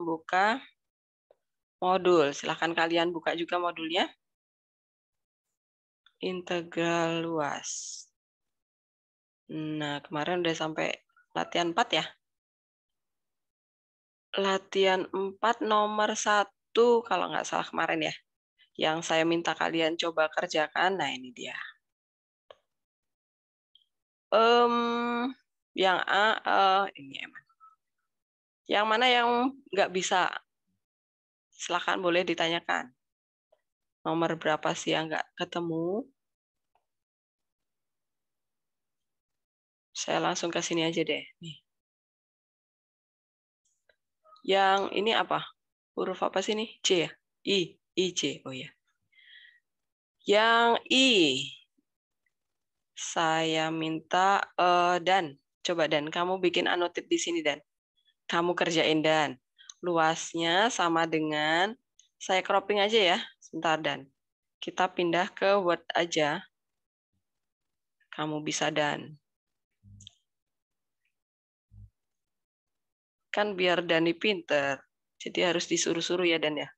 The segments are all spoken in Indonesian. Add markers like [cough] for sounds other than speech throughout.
buka modul. Silahkan kalian buka juga modulnya. Integral luas. Nah, kemarin udah sampai latihan 4 ya. Latihan 4 nomor 1 kalau nggak salah kemarin ya. Yang saya minta kalian coba kerjakan, nah ini dia. Um, yang A, uh, ini emang. Yang mana yang nggak bisa? Silahkan boleh ditanyakan. Nomor berapa sih yang nggak ketemu? Saya langsung ke sini aja deh. Nih. Yang ini apa? Huruf apa sih ini? C ya? I. I, C. Oh ya. Yang I. Saya minta uh, dan. Coba dan. Kamu bikin anotip di sini dan kamu kerjain Dan. Luasnya sama dengan, saya cropping aja ya, sebentar Dan. Kita pindah ke Word aja. Kamu bisa Dan. Kan biar Dani pinter, jadi harus disuruh-suruh ya Dan ya.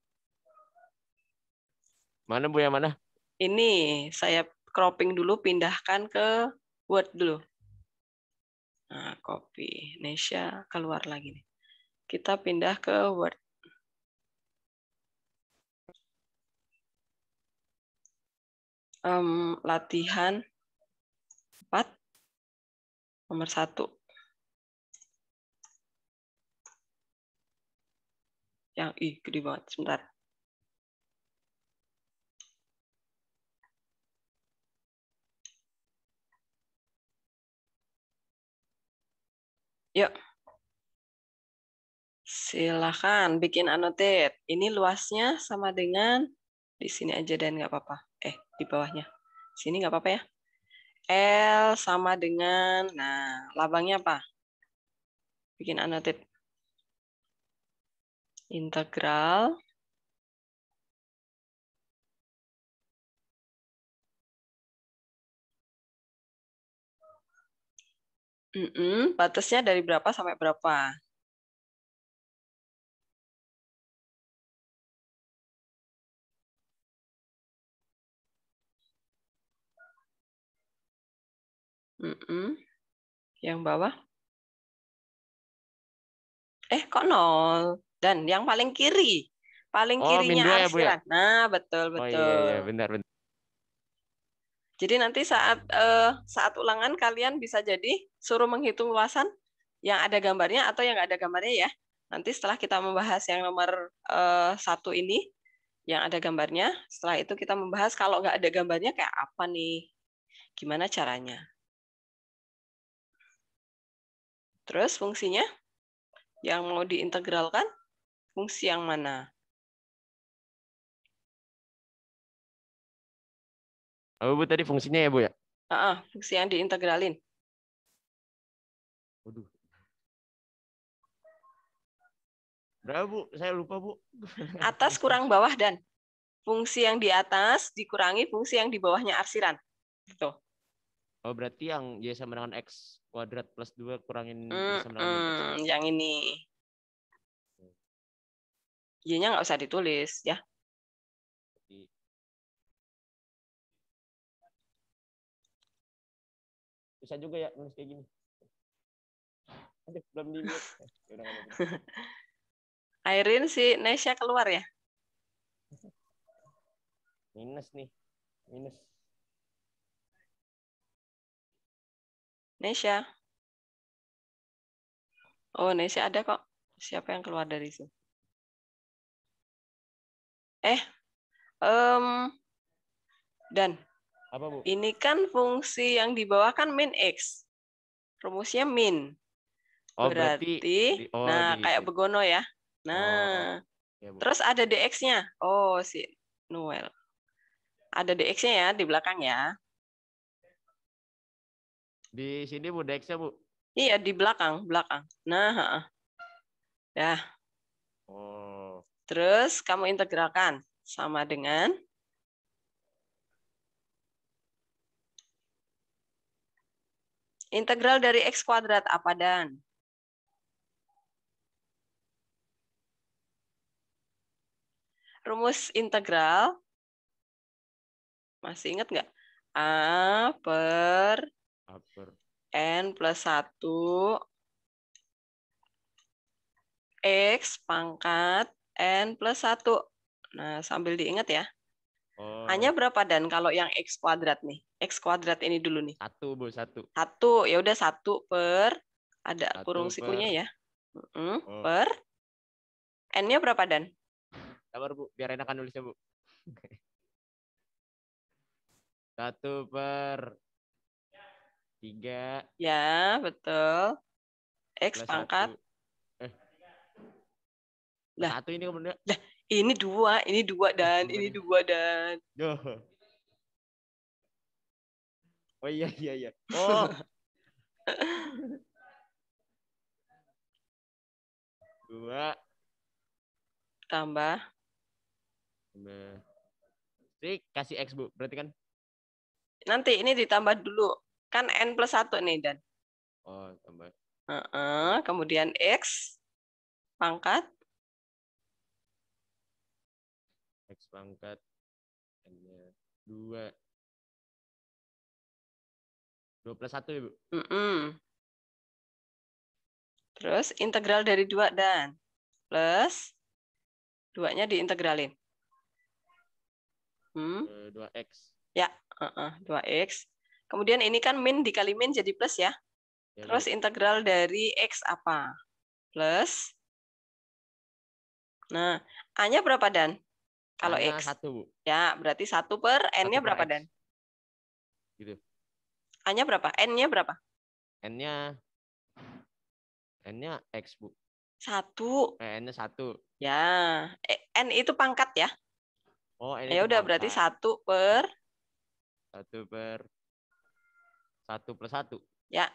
Mana Bu yang mana? Ini saya cropping dulu, pindahkan ke Word dulu. Nah, copy. Nesha keluar lagi nih. Kita pindah ke Word. Um, latihan 4 nomor 1. Yang i gede banget. Sebentar. Yuk. silakan bikin annotate. Ini luasnya sama dengan di sini aja dan nggak apa-apa. Eh, di bawahnya. Sini nggak apa-apa ya. L sama dengan, nah, labangnya apa? Bikin annotate. Integral -mm. batasnya dari berapa sampai berapa? -mm. Yang bawah? Eh, kok nol? Dan yang paling kiri. Paling oh, kirinya ya, ya? Nah, betul, betul. Oh iya, iya, benar, benar. Jadi nanti saat uh, saat ulangan kalian bisa jadi suruh menghitung luasan yang ada gambarnya atau yang nggak ada gambarnya ya. Nanti setelah kita membahas yang nomor uh, satu ini yang ada gambarnya, setelah itu kita membahas kalau nggak ada gambarnya kayak apa nih, gimana caranya. Terus fungsinya yang mau diintegralkan fungsi yang mana? Apa Bu tadi fungsinya ya Bu ya? Uh, uh, fungsi yang diintegralin. Waduh. Berapa Bu? Saya lupa Bu. [laughs] Atas kurang bawah dan fungsi yang di atas dikurangi fungsi yang di bawahnya arsiran. Gitu. Oh, berarti yang Y sama dengan X kuadrat plus 2 kurangin mm, sama dengan mm, X. Yang ini. Y-nya nggak usah ditulis ya. bisa juga ya nulis kayak gini Aduh, belum di [laughs] ya Airin si Nesya keluar ya minus nih minus Nesya oh Nesya ada kok siapa yang keluar dari sini eh um, dan apa, Bu? Ini kan fungsi yang di bawah kan min x. Rumusnya min. Oh, berarti, berarti oh, nah di, kayak ya? begono ya. Oh, nah. Oh, ya, terus ada dx-nya. Oh, si Noel. Ada dx-nya ya di belakang ya. Di sini Bu dx-nya, Bu. Iya, di belakang, belakang. Nah, ya. Oh. Terus kamu integralkan sama dengan Integral dari X kuadrat apa dan? Rumus integral. Masih ingat nggak? A per, A per N plus 1 X pangkat N plus 1. Nah, sambil diingat ya. Oh. Hanya berapa dan kalau yang x kuadrat nih? X kuadrat ini dulu nih. Satu bu satu. Satu ya udah satu per ada satu kurung per... sikunya ya. Mm -hmm. oh. Per n-nya berapa dan? Sabar bu, biar enakan nulisnya bu. [laughs] Satu per tiga. Ya, betul. X pangkat. Eh. Nah. Satu ini kemudian. Nah ini dua, ini dua dan ini dua dan. Oh iya iya iya. [laughs] Oh. dua. Tambah. Tambah. kasih X, Bu. Berarti kan? Nanti ini ditambah dulu. Kan N plus satu nih, Dan. Oh, tambah. Uh -uh. Kemudian X. Pangkat pangkat hanya dua dua plus satu ibu ya, mm -mm. terus integral dari dua dan plus dua nya diintegralin hmm? dua x ya uh -uh, x kemudian ini kan min dikali min jadi plus ya, ya terus integral dari x apa plus Nah, A-nya berapa, Dan? Kalau X. Satu, Ya, berarti satu per N-nya berapa, X. Dan? Gitu. A-nya berapa? N-nya berapa? N-nya N-nya X, Bu. Satu. Eh, N-nya satu. Ya. Eh, N itu pangkat ya? Oh, N Ya udah berarti satu per satu per satu plus satu. Ya.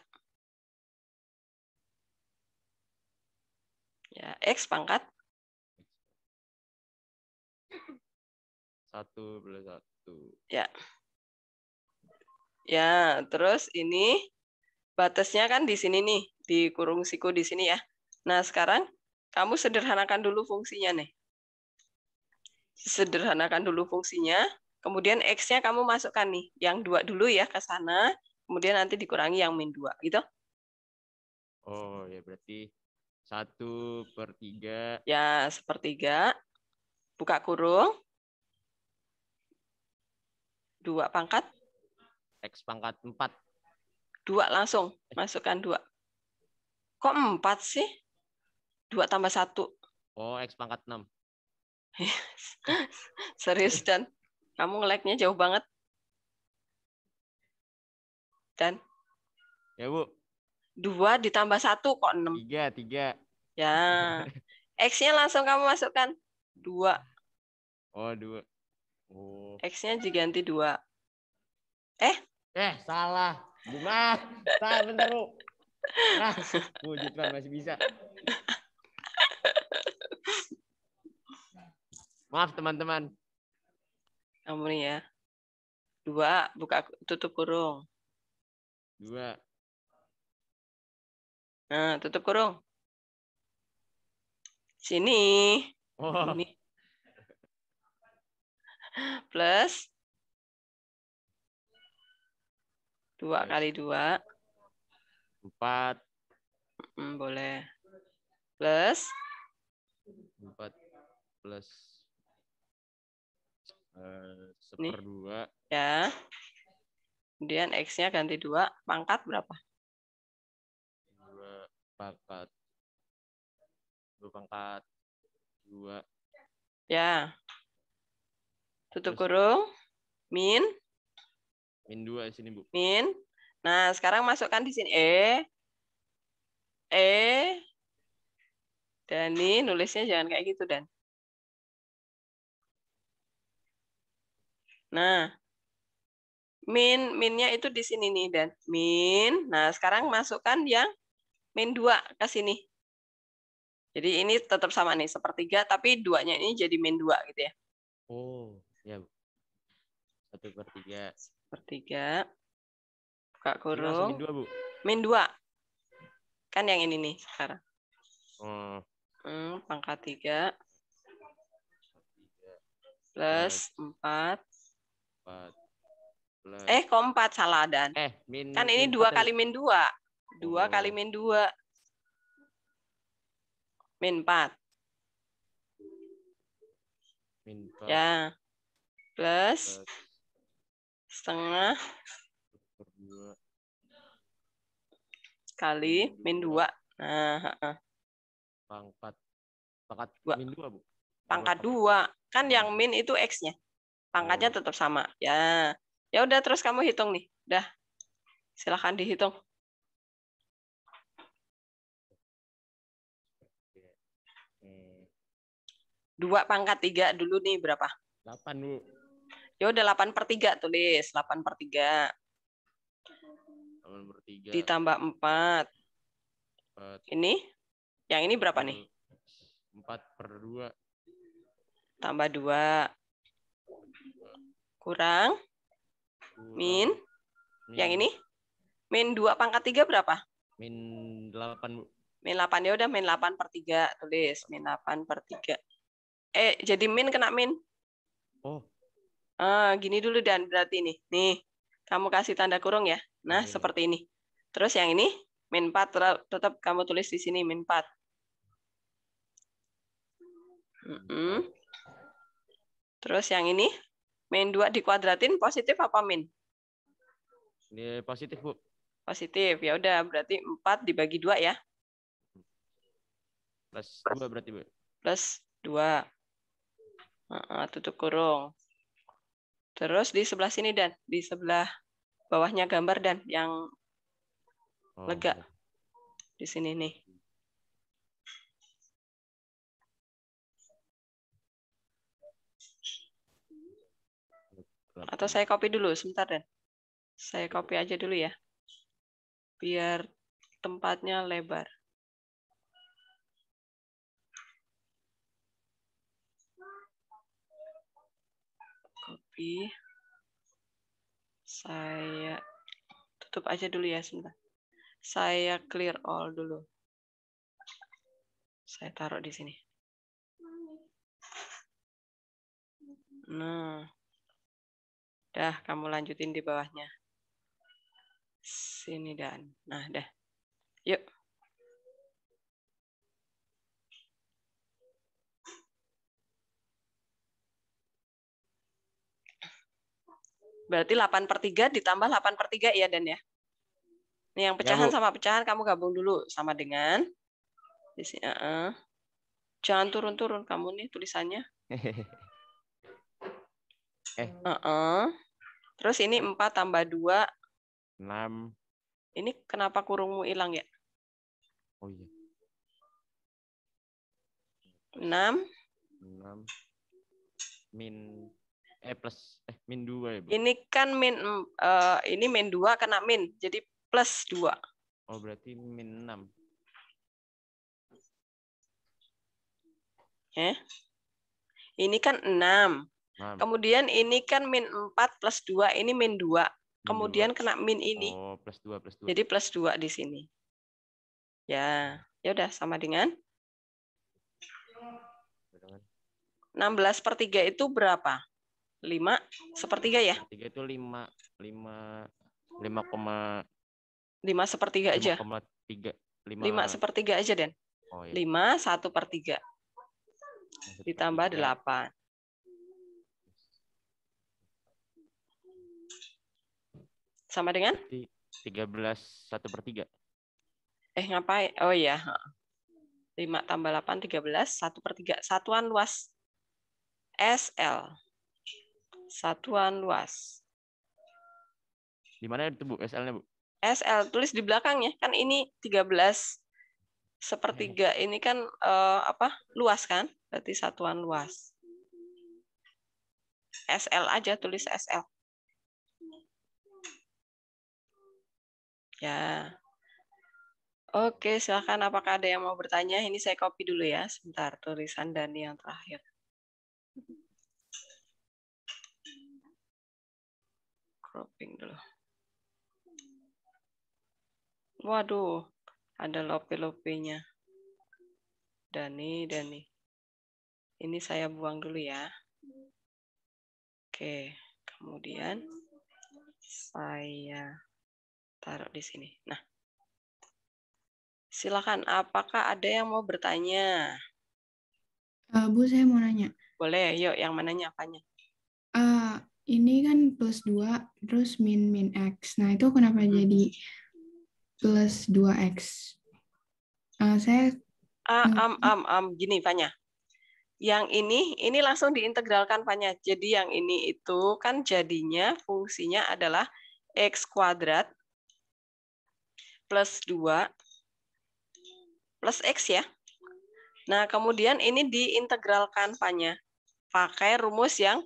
Ya, X pangkat Satu plus satu. Ya. Ya, terus ini batasnya kan di sini nih, di kurung siku di sini ya. Nah, sekarang kamu sederhanakan dulu fungsinya nih. Sederhanakan dulu fungsinya, kemudian X-nya kamu masukkan nih, yang dua dulu ya ke sana, kemudian nanti dikurangi yang min dua gitu. Oh, ya berarti satu per tiga. Ya, sepertiga. Buka kurung dua pangkat? X pangkat empat, dua langsung, masukkan dua, Kok empat sih? dua tambah satu, Oh, X pangkat enam, [laughs] Serius, Dan. Kamu nge jauh banget. Dan? Ya, Bu. dua ditambah satu kok 6? 3, 3. Ya. [laughs] X-nya langsung kamu masukkan. dua, Oh, dua. Oh. X-nya diganti dua. Eh? Eh, salah. Bunga. Salah bentar, Bu. Ah, masih bisa. Maaf, teman-teman. Kamu Ampun ya. Dua, buka tutup kurung. Dua. Nah, tutup kurung. Sini. Oh. Ini plus dua kali dua empat, boleh. Plus. empat plus uh, eh, seperdua. Ya. Kemudian X-nya ganti dua Pangkat berapa? 2 pangkat. dua pangkat 2. Ya. Tutup kurung. Min. Min dua di sini, Bu. Min. Nah, sekarang masukkan di sini. E. E. Dani, nulisnya jangan kayak gitu, Dan. Nah, min, minnya itu di sini nih, Dan. Min. Nah, sekarang masukkan yang min dua ke sini. Jadi ini tetap sama nih, sepertiga, tapi duanya ini jadi min dua gitu ya. Oh. Ya, Bu. Satu per tiga. Per tiga. Buka kurung. Min dua, Bu. Min dua. Kan yang ini nih sekarang. Hmm. Hmm, pangkat tiga. Plus empat. Empat. Plus. Eh, kok empat? Salah, Dan. Eh, min, kan ini dua ya, kali min dua. Dua oh. kali min dua. Min empat. Min empat. Ya plus setengah kali min dua. Nah, pangkat pangkat dua. min dua bu. Pangkat dua kan yang min itu x-nya. Pangkatnya oh. tetap sama ya. Ya udah terus kamu hitung nih. Udah. Silahkan dihitung. Dua pangkat tiga dulu nih berapa? Delapan bu. Ya udah 8 per 3 tulis. 8 per 3. 8 per 3. Ditambah 4. 4. Ini? Yang ini berapa 4. nih? 4 per 2. Tambah 2. Kurang? Kurang. Min? Min. Yang ini? Min 2 pangkat 3 berapa? Min 8. Min 8. Ya udah min 8 per 3. Tulis. Min 8 per 3. Eh, jadi min kena min. Oh, Uh, gini dulu dan berarti ini. Nih, kamu kasih tanda kurung ya. Nah, hmm. seperti ini. Terus yang ini min 4 tetap kamu tulis di sini min 4. Mm -hmm. Terus yang ini min 2 dikuadratin positif apa min? Ini positif, Bu. Positif. Ya udah, berarti 4 dibagi 2 ya. Plus 2 berarti, Bu. Plus 2. -uh, tutup kurung. Terus di sebelah sini dan di sebelah bawahnya gambar dan yang oh, lega iya. di sini nih. Atau saya copy dulu sebentar dan saya copy aja dulu ya, biar tempatnya lebar. tapi saya tutup aja dulu ya sebentar. Saya clear all dulu. Saya taruh di sini. Nah. Dah, kamu lanjutin di bawahnya. Sini dan. Nah, dah. Yuk. Berarti 8 per 3 ditambah 8 per 3 ya, Dan ya? Ini yang pecahan ya, sama pecahan kamu gabung dulu sama dengan. Di sini, uh -uh. Jangan turun-turun kamu nih tulisannya. [laughs] eh. Uh -uh. Terus ini 4 tambah 2. 6. Ini kenapa kurungmu hilang ya? Oh iya. 6. 6. Min eh plus eh min dua ya ini kan min uh, ini min dua kena min jadi plus dua oh berarti min enam ya ini kan enam kemudian ini kan min empat plus dua ini min dua kemudian kena min ini oh plus dua plus dua jadi plus dua di sini ya ya udah sama dengan 16 per 3 itu berapa? lima sepertiga ya tiga itu lima lima lima koma lima sepertiga aja lima tiga lima sepertiga aja den oh, iya. lima satu per tiga ditambah delapan sama dengan tiga belas satu per tiga eh ngapain oh iya lima tambah delapan tiga belas satu per tiga satuan luas SL satuan luas. Di mana itu, Bu? SL-nya, Bu? SL tulis di belakang ya, Kan ini 13 sepertiga. Iya. Ini kan uh, apa? luas kan? Berarti satuan luas. SL aja tulis SL. Ya. Oke, silakan apakah ada yang mau bertanya? Ini saya copy dulu ya, sebentar tulisan Dani yang terakhir. cropping dulu. Waduh, ada lope-lopenya. Dani, Dani. Ini saya buang dulu ya. Oke, kemudian saya taruh di sini. Nah, silakan. Apakah ada yang mau bertanya? Uh, Bu, saya mau nanya. Boleh, yuk. Yang mananya apanya? Uh, ini kan plus 2 terus min min X. Nah, itu kenapa hmm. jadi plus 2X? Uh, eh, saya... Uh, um, um, um, gini, Fanya. Yang ini, ini langsung diintegralkan, Fanya. Jadi yang ini itu kan jadinya fungsinya adalah X kuadrat plus 2 plus X ya. Nah, kemudian ini diintegralkan, Fanya. Pakai rumus yang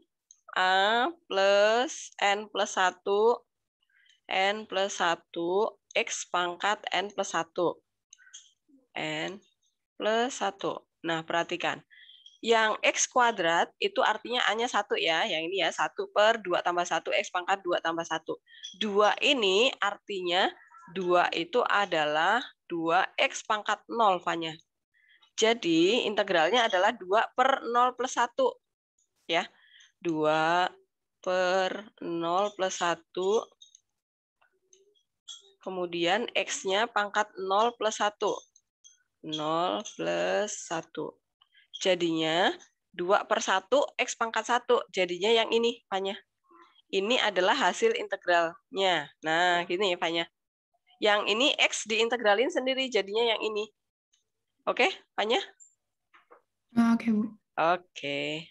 A plus N plus 1, N plus 1, X pangkat N plus 1. N plus 1. Nah, perhatikan. Yang X kuadrat itu artinya A-nya 1 ya. Yang ini ya, 1 per 2 tambah 1, X pangkat 2 tambah 1. 2 ini artinya 2 itu adalah 2X pangkat 0, Fanya. Jadi integralnya adalah 2 per 0 plus 1. Ya. 2 per 0 plus 1. Kemudian X-nya pangkat 0 plus 1. 0 plus 1. Jadinya 2 per 1 X pangkat 1. Jadinya yang ini, Fanya. Ini adalah hasil integralnya. Nah, gini ya, Fanya. Yang ini X diintegralin sendiri, jadinya yang ini. Oke, Fanya? Ah, oke, okay, Bu. Oke. Okay.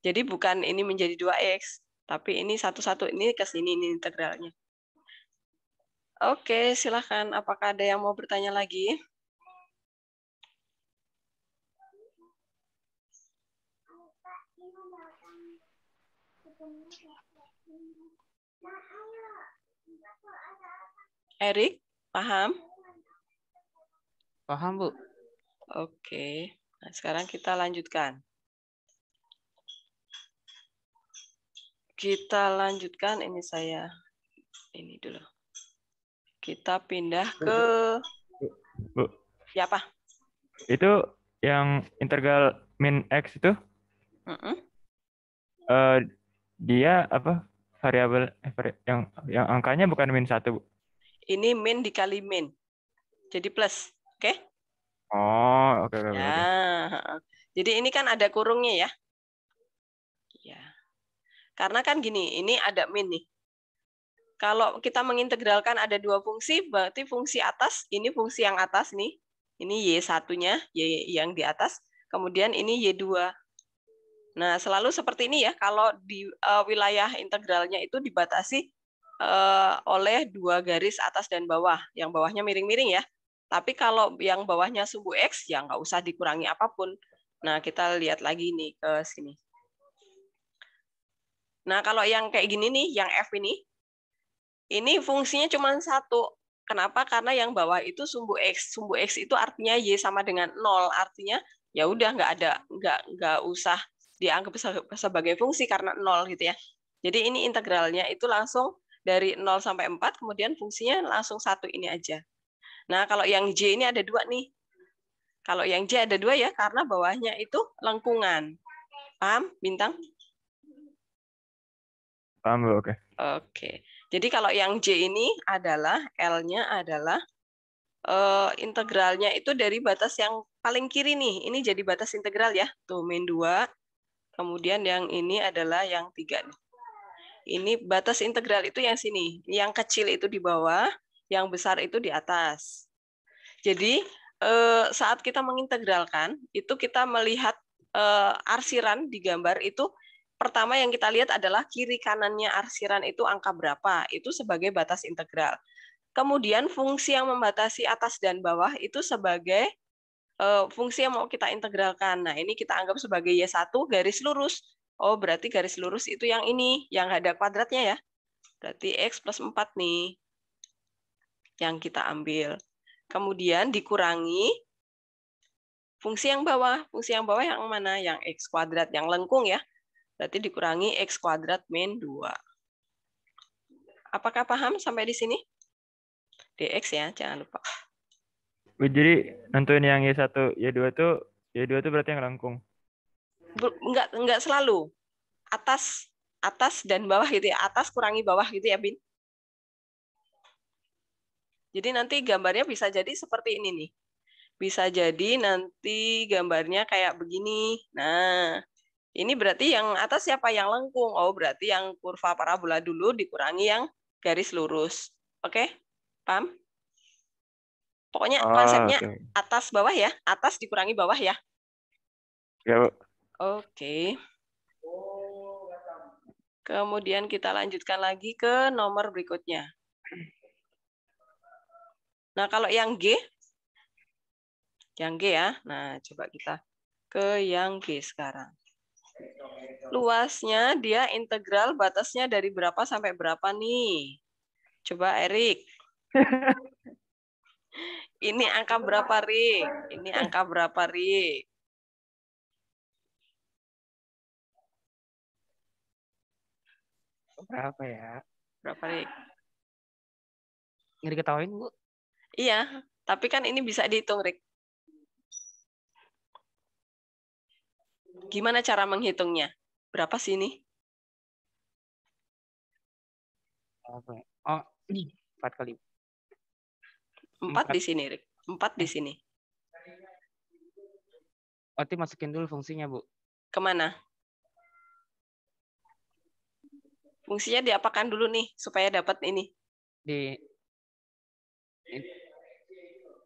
Jadi bukan ini menjadi 2x, tapi ini satu-satu ini ke sini ini integralnya. Oke, silahkan. Apakah ada yang mau bertanya lagi? Erik, paham? Paham, Bu. Oke. Nah, sekarang kita lanjutkan. kita lanjutkan ini saya ini dulu. Kita pindah ke Bu. Ya Itu yang integral min x itu? Mm -mm. uh, dia apa? Variabel eh, vari yang yang angkanya bukan min satu. Bu. Ini min dikali min, jadi plus, oke? Okay? Oh, oke. Okay, okay, ya. Okay. Jadi ini kan ada kurungnya ya? Karena kan gini, ini ada min nih. Kalau kita mengintegralkan ada dua fungsi, berarti fungsi atas, ini fungsi yang atas nih. Ini Y satunya, Y yang di atas. Kemudian ini Y2. Nah, selalu seperti ini ya, kalau di uh, wilayah integralnya itu dibatasi uh, oleh dua garis atas dan bawah. Yang bawahnya miring-miring ya. Tapi kalau yang bawahnya sumbu X, ya nggak usah dikurangi apapun. Nah, kita lihat lagi nih ke sini. Nah, kalau yang kayak gini nih, yang F ini, ini fungsinya cuma satu. Kenapa? Karena yang bawah itu sumbu X. Sumbu X itu artinya Y sama dengan 0. Artinya ya udah nggak ada, nggak, nggak usah dianggap sebagai fungsi karena 0 gitu ya. Jadi ini integralnya itu langsung dari 0 sampai 4, kemudian fungsinya langsung satu ini aja. Nah, kalau yang J ini ada dua nih. Kalau yang J ada dua ya, karena bawahnya itu lengkungan. Paham, Bintang? Paham, Oke. Oke. Jadi kalau yang J ini adalah L-nya adalah uh, integralnya itu dari batas yang paling kiri nih. Ini jadi batas integral ya. Tuh min 2. Kemudian yang ini adalah yang 3 nih. Ini batas integral itu yang sini. Yang kecil itu di bawah, yang besar itu di atas. Jadi eh, saat kita mengintegralkan, itu kita melihat eh, arsiran di gambar itu pertama yang kita lihat adalah kiri kanannya arsiran itu angka berapa, itu sebagai batas integral. Kemudian fungsi yang membatasi atas dan bawah itu sebagai eh, fungsi yang mau kita integralkan. Nah, ini kita anggap sebagai Y1 garis lurus. Oh, berarti garis lurus itu yang ini, yang ada kuadratnya ya. Berarti X plus 4 nih yang kita ambil. Kemudian dikurangi fungsi yang bawah. Fungsi yang bawah yang mana? Yang X kuadrat, yang lengkung ya. Berarti dikurangi X kuadrat min 2. Apakah paham sampai di sini? DX ya, jangan lupa. Jadi nentuin yang Y1, Y2 itu Y2 tuh berarti yang langkung. Enggak enggak selalu. Atas atas dan bawah gitu ya. Atas kurangi bawah gitu ya, Bin. Jadi nanti gambarnya bisa jadi seperti ini nih. Bisa jadi nanti gambarnya kayak begini. Nah, ini berarti yang atas siapa yang lengkung? Oh, berarti yang kurva parabola dulu dikurangi yang garis lurus. Oke? Okay? Paham? Pokoknya ah, konsepnya okay. atas bawah ya, atas dikurangi bawah ya. Ya, Oke. Okay. Kemudian kita lanjutkan lagi ke nomor berikutnya. Nah, kalau yang G, yang G ya. Nah, coba kita ke yang G sekarang. Luasnya dia integral batasnya dari berapa sampai berapa nih? Coba Erik. [laughs] Ini angka berapa, Ri? Ini angka berapa, Ri? Berapa ya? Berapa, Ri? Ngeri ketawain, Bu? Iya, tapi kan ini bisa dihitung, Rik. Gimana cara menghitungnya? Berapa sih ini? Ya? Oh, empat kali. Empat, di sini, Rik. Empat di eh. sini. Berarti oh, masukin dulu fungsinya, Bu. Kemana? Fungsinya diapakan dulu nih, supaya dapat ini. Di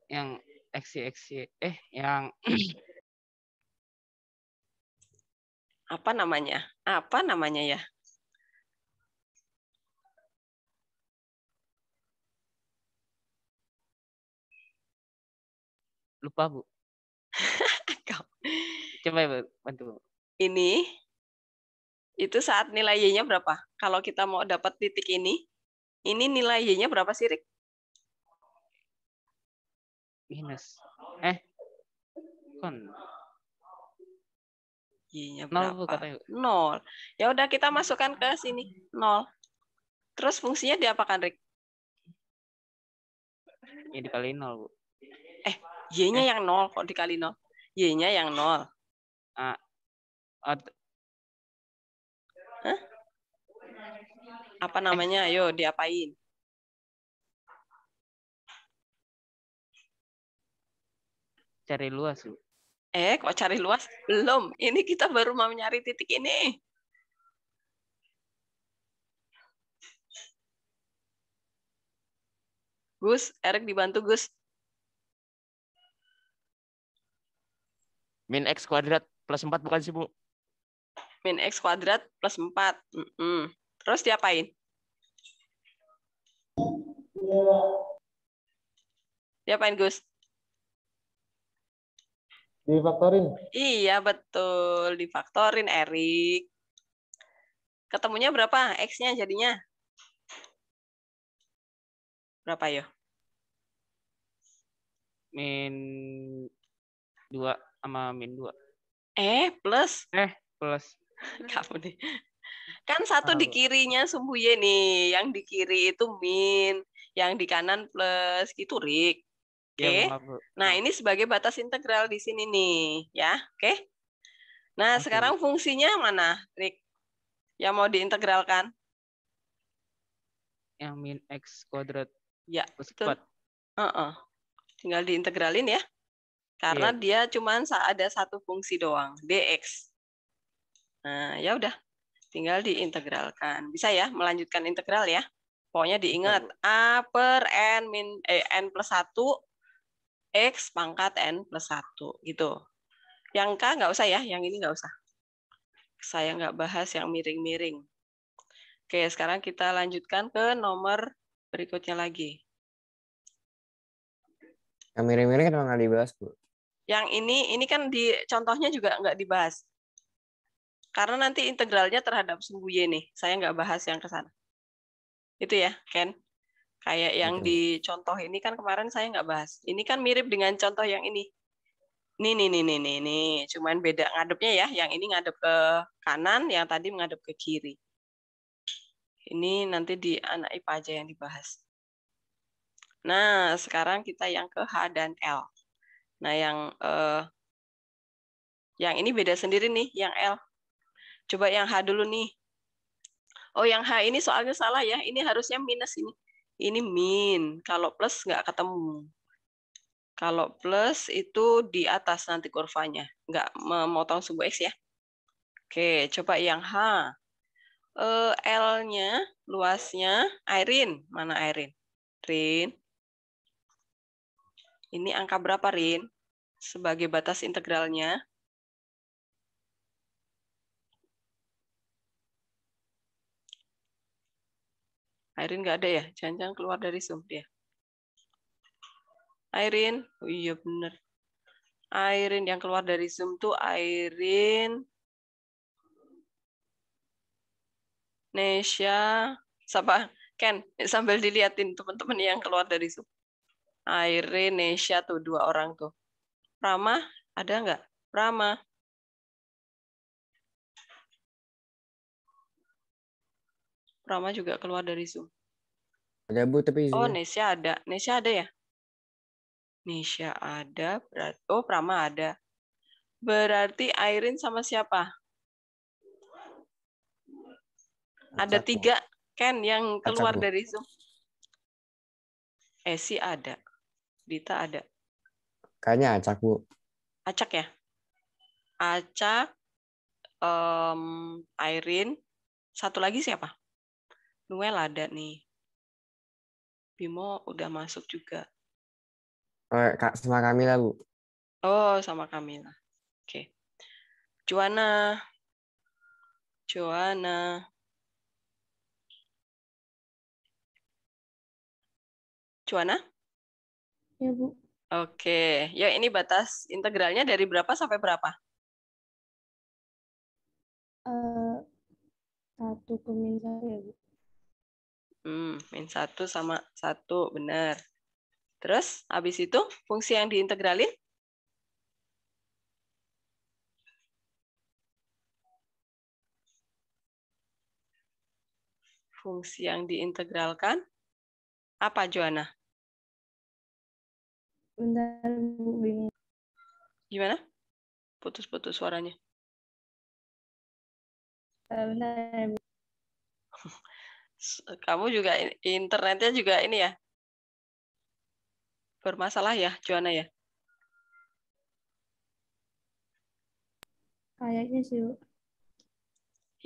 yang x y. Eh, yang [clears throat] apa namanya? Apa namanya ya? Lupa, Bu. [laughs] Coba ya, bantu. Ini itu saat nilai Y-nya berapa? Kalau kita mau dapat titik ini, ini nilai Y-nya berapa sih, Rik? Minus. Eh, kon. Y-nya berapa? Nol, katanya. Nol. Ya udah kita masukkan ke sini. Nol. Terus fungsinya diapakan, Rick? Ya dikali nol, Bu. Eh, Y-nya eh. yang nol kok dikali nol. Y-nya yang nol. Ah. Apa namanya? Ayo diapain? Cari luas, Bu. Eh, kok cari luas? Belum. Ini kita baru mau nyari titik ini. Gus, Erik dibantu Gus. Min X kuadrat plus 4 bukan sih, Bu? Min X kuadrat plus 4. Mm -mm. Terus diapain? Diapain, Gus? Difaktorin? Iya, betul. Difaktorin, Erik. Ketemunya berapa X-nya jadinya? Berapa, yo? Min 2 sama min 2. Eh, plus. Eh, plus. [laughs] Kamu nih. Kan satu di kirinya Y nih. Yang di kiri itu min. Yang di kanan plus. Gitu, Rik. Iya, Oke. Okay. Nah, ini sebagai batas integral di sini nih, ya. Oke. Okay? Nah, okay. sekarang fungsinya mana, Rick? Yang mau diintegralkan? Yang min x kuadrat. Ya, betul. Uh -uh. Tinggal diintegralin ya. Karena yeah. dia cuma ada satu fungsi doang, dx. Nah, ya udah. Tinggal diintegralkan. Bisa ya melanjutkan integral ya. Pokoknya diingat A per N min eh, N plus 1 X pangkat N plus 1. Gitu. Yang K nggak usah ya, yang ini nggak usah. Saya nggak bahas yang miring-miring. Oke, sekarang kita lanjutkan ke nomor berikutnya lagi. Yang miring-miring kenapa nggak dibahas, Bu? Yang ini, ini kan di contohnya juga nggak dibahas. Karena nanti integralnya terhadap sumbu Y nih. Saya nggak bahas yang ke sana. Itu ya, Ken? Kayak yang okay. di contoh ini kan kemarin saya nggak bahas. Ini kan mirip dengan contoh yang ini. Nih, nih, nih, nih, nih, Cuman beda ngadepnya ya. Yang ini ngadep ke kanan, yang tadi mengadep ke kiri. Ini nanti di anak IPA aja yang dibahas. Nah, sekarang kita yang ke H dan L. Nah, yang eh, yang ini beda sendiri nih, yang L. Coba yang H dulu nih. Oh, yang H ini soalnya salah ya. Ini harusnya minus ini ini min. Kalau plus nggak ketemu. Kalau plus itu di atas nanti kurvanya. Nggak memotong sumbu X ya. Oke, coba yang H. Eh, L-nya, luasnya, Airin. Mana Airin? Rin. Ini angka berapa, Rin? Sebagai batas integralnya. Airin nggak ada ya? Jangan-jangan keluar dari Zoom dia. Airin, oh, iya bener. Airin yang keluar dari Zoom tuh Airin, Nesha, siapa? Ken, sambil diliatin teman-teman yang keluar dari Zoom. Airin, Nesha tuh dua orang tuh. Rama, ada nggak? Rama. Rama juga keluar dari Zoom. Ada Bu tapi Oh, ya. Nesya ada. Nesya ada ya? Nesya ada, berarti oh Prama ada. Berarti Airin sama siapa? Ada Satu. tiga Ken yang keluar Satu. dari Zoom. Esi ada. Dita ada. Kayaknya Acak, Bu. Acak ya? Acak, um, Airin, satu lagi siapa? Noel ada nih. Bimo udah masuk juga. Oh, ya, sama Kamila, Bu. Oh, sama Kamila. Oke. Okay. Juana. Juana. Juana? Ya, Bu. Oke. Ya, ini batas integralnya dari berapa sampai berapa? Eh, satu uh, ke ya, Bu. Hmm, min 1 sama 1, benar. Terus, habis itu fungsi yang diintegralin? Fungsi yang diintegralkan apa, Joana? Bentar, bingung. Gimana? Putus-putus suaranya. Eh, bentar, Bu. [laughs] kamu juga internetnya juga ini ya bermasalah ya Juana ya kayaknya sih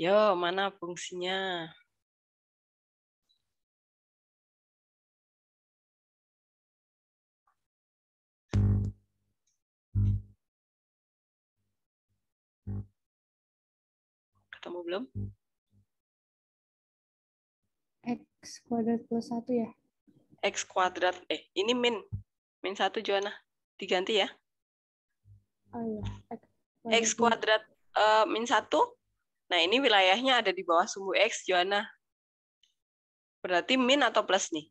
yo mana fungsinya ketemu belum X kuadrat plus 1 ya? X kuadrat. Eh, ini min. Min satu Joanna. Diganti ya. Oh iya. X kuadrat, X kuadrat uh, min satu. Nah, ini wilayahnya ada di bawah sumbu X, Joanna. Berarti min atau plus nih?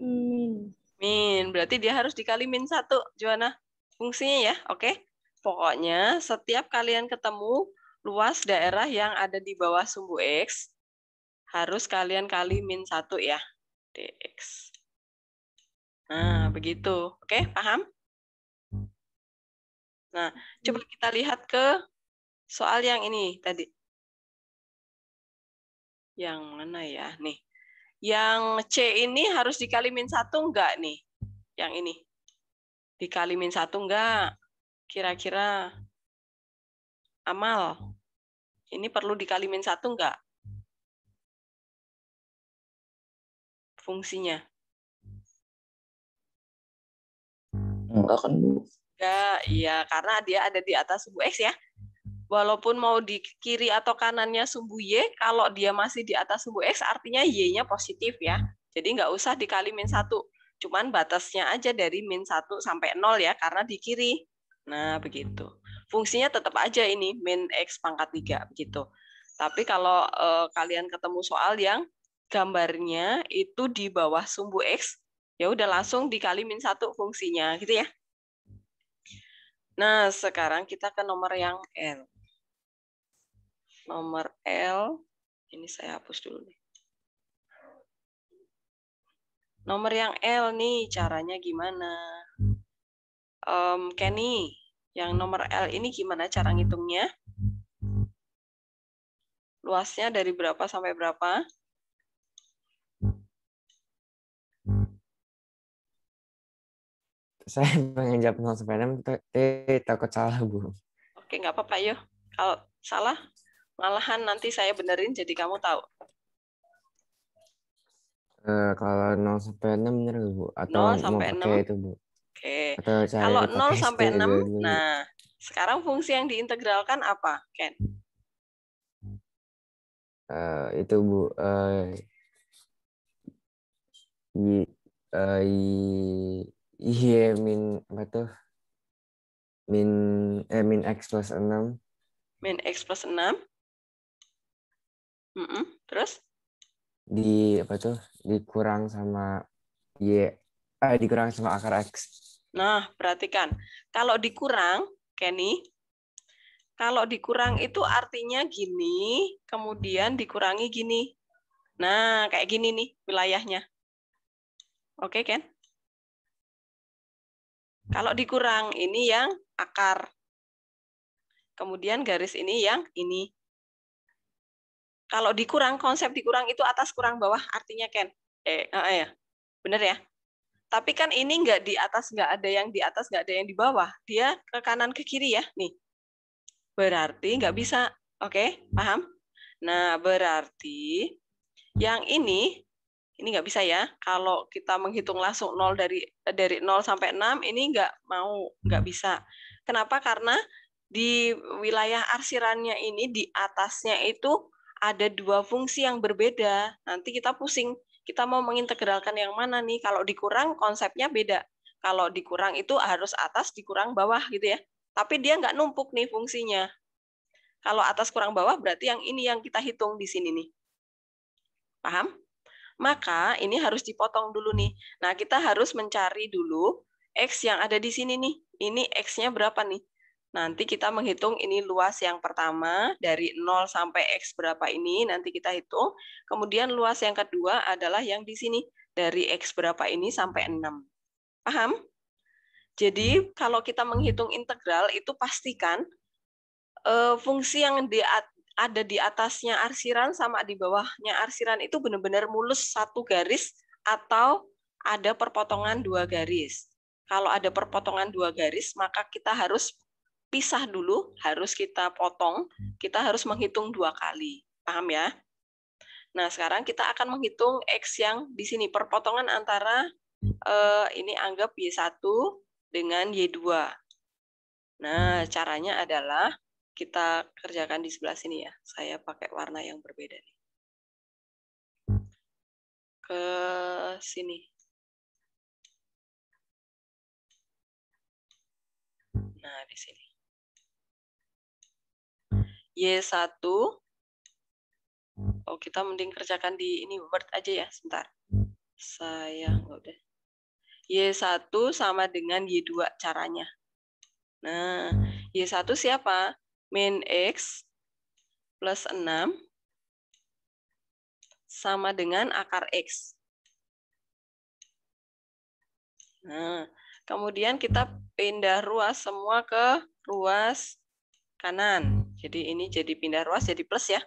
Min. Min. Berarti dia harus dikali min satu Joanna. Fungsinya ya, oke? Okay? Pokoknya setiap kalian ketemu luas daerah yang ada di bawah sumbu X harus kalian kali min 1 ya. Dx. Nah, hmm. begitu. Oke, paham? Nah, coba kita lihat ke soal yang ini tadi. Yang mana ya? Nih. Yang C ini harus dikali min 1 enggak nih? Yang ini. Dikali min 1 enggak? Kira-kira amal ini perlu dikali min satu enggak? Fungsinya. Enggak kan, Bu? Enggak, iya. Karena dia ada di atas sumbu X ya. Walaupun mau di kiri atau kanannya sumbu Y, kalau dia masih di atas sumbu X, artinya Y-nya positif ya. Jadi enggak usah dikali min satu. Cuman batasnya aja dari min satu sampai nol ya, karena di kiri. Nah, begitu fungsinya tetap aja ini min x pangkat 3 begitu. Tapi kalau uh, kalian ketemu soal yang gambarnya itu di bawah sumbu x, ya udah langsung dikali min satu fungsinya gitu ya. Nah, sekarang kita ke nomor yang L. Nomor L, ini saya hapus dulu nih. Nomor yang L nih, caranya gimana? Um, Kenny, yang nomor L ini gimana cara ngitungnya? Luasnya dari berapa sampai berapa? Saya [laughs] pengen jawab 0 sampai 6, tapi eh, takut salah, Bu. Oke, nggak apa-apa, yuk. Kalau salah, malahan nanti saya benerin jadi kamu tahu. Uh, kalau 0 sampai 6 bener Bu? Atau 0 sampai 6 itu Bu? Oke. Okay. Kalau 0 sampai 6, gitu, ini. nah sekarang fungsi yang diintegralkan apa, Ken? Uh, itu Bu uh, y, uh, y, y min apa tuh? Min eh min x plus 6. Min x plus 6. Mm -mm. Terus? Di apa tuh? Dikurang sama y eh dikurang sama akar x Nah, perhatikan. Kalau dikurang, Kenny, kalau dikurang itu artinya gini, kemudian dikurangi gini. Nah, kayak gini nih wilayahnya. Oke, Ken? Kalau dikurang, ini yang akar. Kemudian garis ini yang ini. Kalau dikurang, konsep dikurang itu atas kurang bawah artinya, Ken. Eh, eh, eh. benar ya? Tapi kan ini nggak di atas, nggak ada yang di atas, nggak ada yang di bawah. Dia ke kanan ke kiri ya, nih. Berarti nggak bisa, oke? Okay? Paham? Nah, berarti yang ini ini nggak bisa ya. Kalau kita menghitung langsung 0 dari dari 0 sampai 6 ini nggak mau, nggak bisa. Kenapa? Karena di wilayah arsirannya ini di atasnya itu ada dua fungsi yang berbeda. Nanti kita pusing kita mau mengintegralkan yang mana nih? Kalau dikurang konsepnya beda. Kalau dikurang itu harus atas dikurang bawah gitu ya. Tapi dia nggak numpuk nih fungsinya. Kalau atas kurang bawah berarti yang ini yang kita hitung di sini nih. Paham? Maka ini harus dipotong dulu nih. Nah, kita harus mencari dulu X yang ada di sini nih. Ini X-nya berapa nih? Nanti kita menghitung ini luas yang pertama dari 0 sampai X berapa ini, nanti kita hitung. Kemudian luas yang kedua adalah yang di sini, dari X berapa ini sampai 6. Paham? Jadi kalau kita menghitung integral, itu pastikan uh, fungsi yang di, ada di atasnya arsiran sama di bawahnya arsiran itu benar-benar mulus satu garis atau ada perpotongan dua garis. Kalau ada perpotongan dua garis, maka kita harus pisah dulu, harus kita potong, kita harus menghitung dua kali. Paham ya? Nah, sekarang kita akan menghitung X yang di sini, perpotongan antara eh, ini anggap Y1 dengan Y2. Nah, caranya adalah kita kerjakan di sebelah sini ya. Saya pakai warna yang berbeda nih. Ke sini. Nah, di sini. Y1. Oh, kita mending kerjakan di ini Word aja ya, sebentar. Sayang, udah. Y1 sama dengan Y2 caranya. Nah, Y1 siapa? Min X plus 6 sama dengan akar X. Nah, kemudian kita pindah ruas semua ke ruas kanan. Jadi ini jadi pindah ruas jadi plus ya.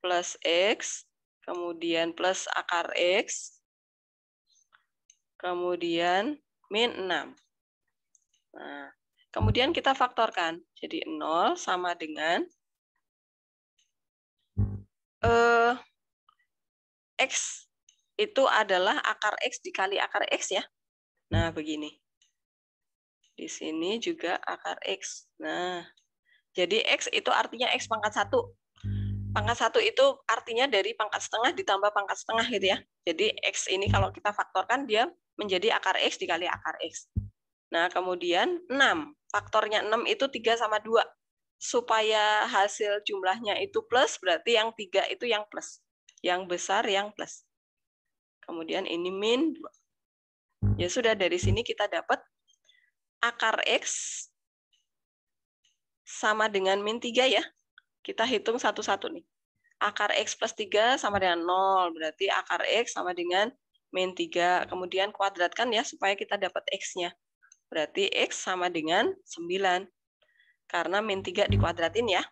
Plus X, kemudian plus akar X, kemudian min 6. Nah, kemudian kita faktorkan. Jadi 0 sama dengan eh, X itu adalah akar X dikali akar X ya. Nah, begini. Di sini juga akar X. Nah, jadi X itu artinya X pangkat 1. Pangkat 1 itu artinya dari pangkat setengah ditambah pangkat setengah gitu ya. Jadi X ini kalau kita faktorkan dia menjadi akar X dikali akar X. Nah, kemudian 6. Faktornya 6 itu 3 sama 2. Supaya hasil jumlahnya itu plus, berarti yang 3 itu yang plus. Yang besar yang plus. Kemudian ini min. Ya sudah, dari sini kita dapat akar X sama dengan min 3 ya. Kita hitung satu-satu nih. Akar X plus 3 sama dengan 0. Berarti akar X sama dengan min 3. Kemudian kuadratkan ya supaya kita dapat X-nya. Berarti X sama dengan 9. Karena min 3 dikuadratin ya.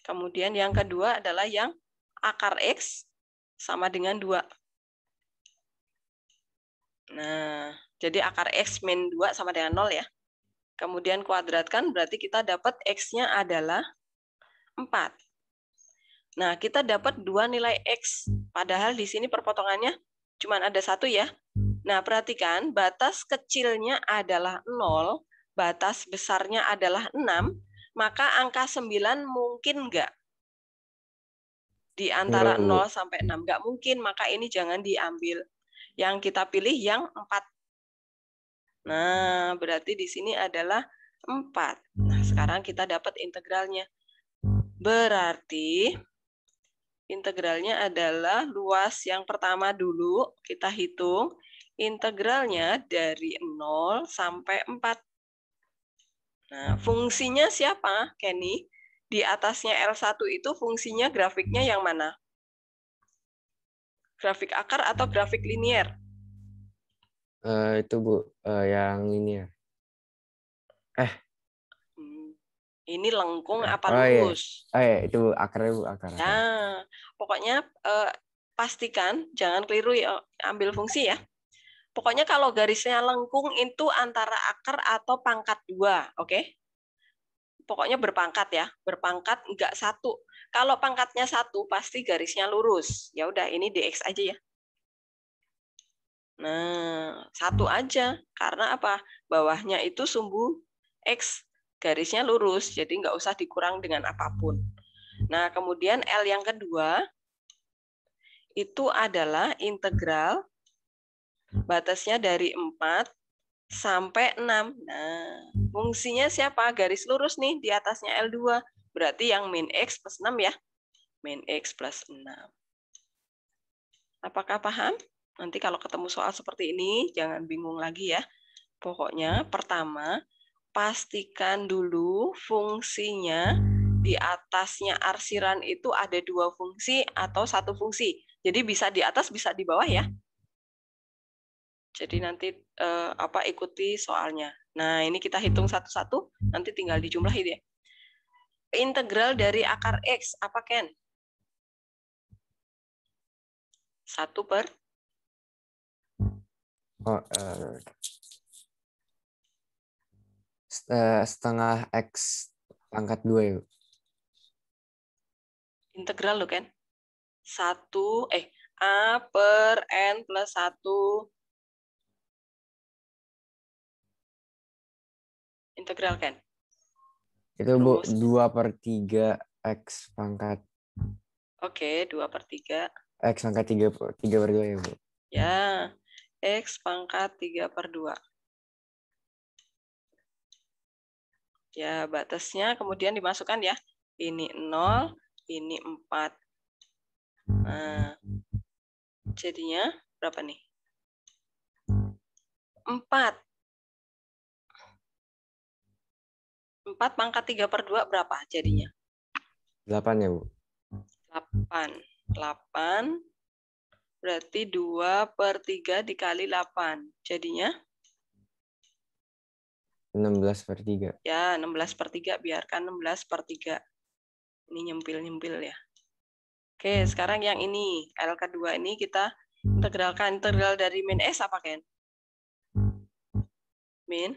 Kemudian yang kedua adalah yang akar X sama dengan 2. Nah, jadi akar X min 2 sama dengan 0 ya. Kemudian kuadratkan berarti kita dapat X-nya adalah 4. Nah, kita dapat dua nilai X. Padahal di sini perpotongannya cuma ada satu ya. Nah, perhatikan batas kecilnya adalah 0, batas besarnya adalah 6, maka angka 9 mungkin enggak? Di antara 0 sampai 6 enggak mungkin, maka ini jangan diambil. Yang kita pilih yang 4 Nah, berarti di sini adalah 4. Nah, hmm. sekarang kita dapat integralnya. Berarti integralnya adalah luas yang pertama dulu kita hitung integralnya dari 0 sampai 4. Nah, fungsinya siapa, Kenny? Di atasnya L1 itu fungsinya grafiknya yang mana? Grafik akar atau grafik linier? Eh, itu Bu eh, yang ini ya. Eh, hmm, ini lengkung eh, apa oh, lurus? Iya. Oh iya, itu akarnya Bu, akar. Nah, pokoknya eh, pastikan jangan keliru ya ambil fungsi ya. Pokoknya kalau garisnya lengkung itu antara akar atau pangkat dua, oke? Okay? Pokoknya berpangkat ya, berpangkat enggak satu. Kalau pangkatnya satu pasti garisnya lurus. Ya udah ini dx aja ya. Nah, satu aja. Karena apa? Bawahnya itu sumbu X, garisnya lurus, jadi nggak usah dikurang dengan apapun. Nah, kemudian L yang kedua, itu adalah integral batasnya dari 4 sampai 6. Nah, fungsinya siapa? Garis lurus nih di atasnya L2. Berarti yang min X plus 6 ya. Min X plus 6. Apakah paham? Nanti kalau ketemu soal seperti ini, jangan bingung lagi ya. Pokoknya pertama, pastikan dulu fungsinya di atasnya arsiran itu ada dua fungsi atau satu fungsi. Jadi bisa di atas, bisa di bawah ya. Jadi nanti eh, apa ikuti soalnya. Nah, ini kita hitung satu-satu, nanti tinggal dijumlahin ya. Integral dari akar X, apa Ken? 1 per oh, eh, eh, setengah x pangkat dua ya integral lo kan satu eh a per n plus satu integral kan itu bu dua per tiga x pangkat oke dua per tiga x pangkat tiga tiga per dua ya bu ya yeah. X pangkat 3 per 2. Ya, batasnya kemudian dimasukkan ya. Ini 0, ini 4. Nah, jadinya berapa nih? 4. 4 pangkat 3 per 2 berapa jadinya? 8 ya, Bu. 8. 8 Berarti 2 per 3 dikali 8. Jadinya? 16 per 3. Ya, 16 per 3. Biarkan 16 per 3. Ini nyempil-nyempil ya. Oke, hmm. sekarang yang ini. L kedua ini kita integralkan. Integral dari min S apa, Ken? Min?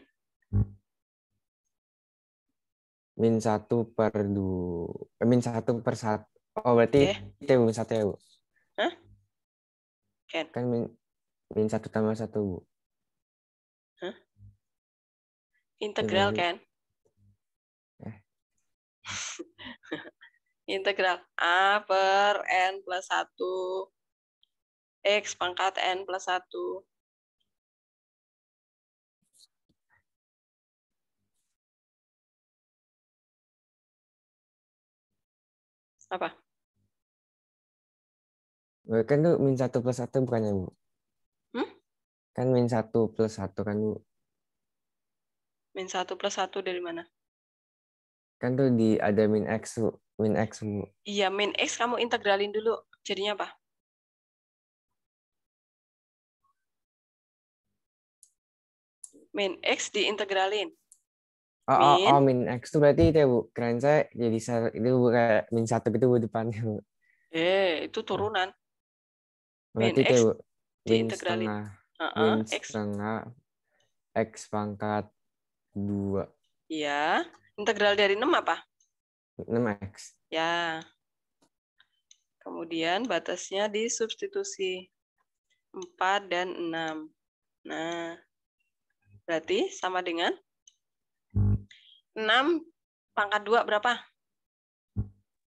Min 1 per 2. Eh, min 1 per 1. Oh, berarti okay. T min 1 ya, Bu? Hah? N. Kan min, min satu tambah satu, Bu. Hah? Integral, kan? Eh. [laughs] Integral A per N plus satu X pangkat N plus satu. Apa? Eh, kan tuh min satu plus satu bukannya bu? Hmm? Kan min satu plus satu kan bu? Min satu plus satu dari mana? Kan tuh di ada min x bu, min x bu. Iya min x kamu integralin dulu, jadinya apa? Min x diintegralin. Oh, oh min. oh, oh, min X tuh berarti itu ya, Bu. Keren saya jadi itu bukan min satu gitu Bu depannya, Bu. Eh, itu turunan berarti X kayak win setengah uh -uh, win X. setengah X pangkat 2 iya integral dari 6 apa 6X ya kemudian batasnya disubstitusi 4 dan 6 nah berarti sama dengan 6 pangkat 2 berapa?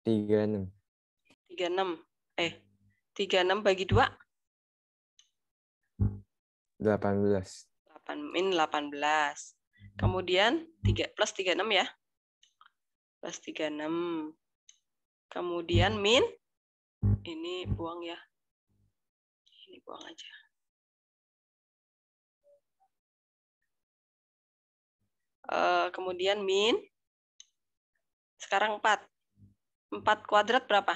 36. 36. Eh, 36 bagi 2? 18. 8, min 18. Kemudian 3, plus 36 ya. Plus 36. Kemudian min. Ini buang ya. Ini buang aja. Uh, kemudian min. Sekarang 4. 4 kuadrat berapa?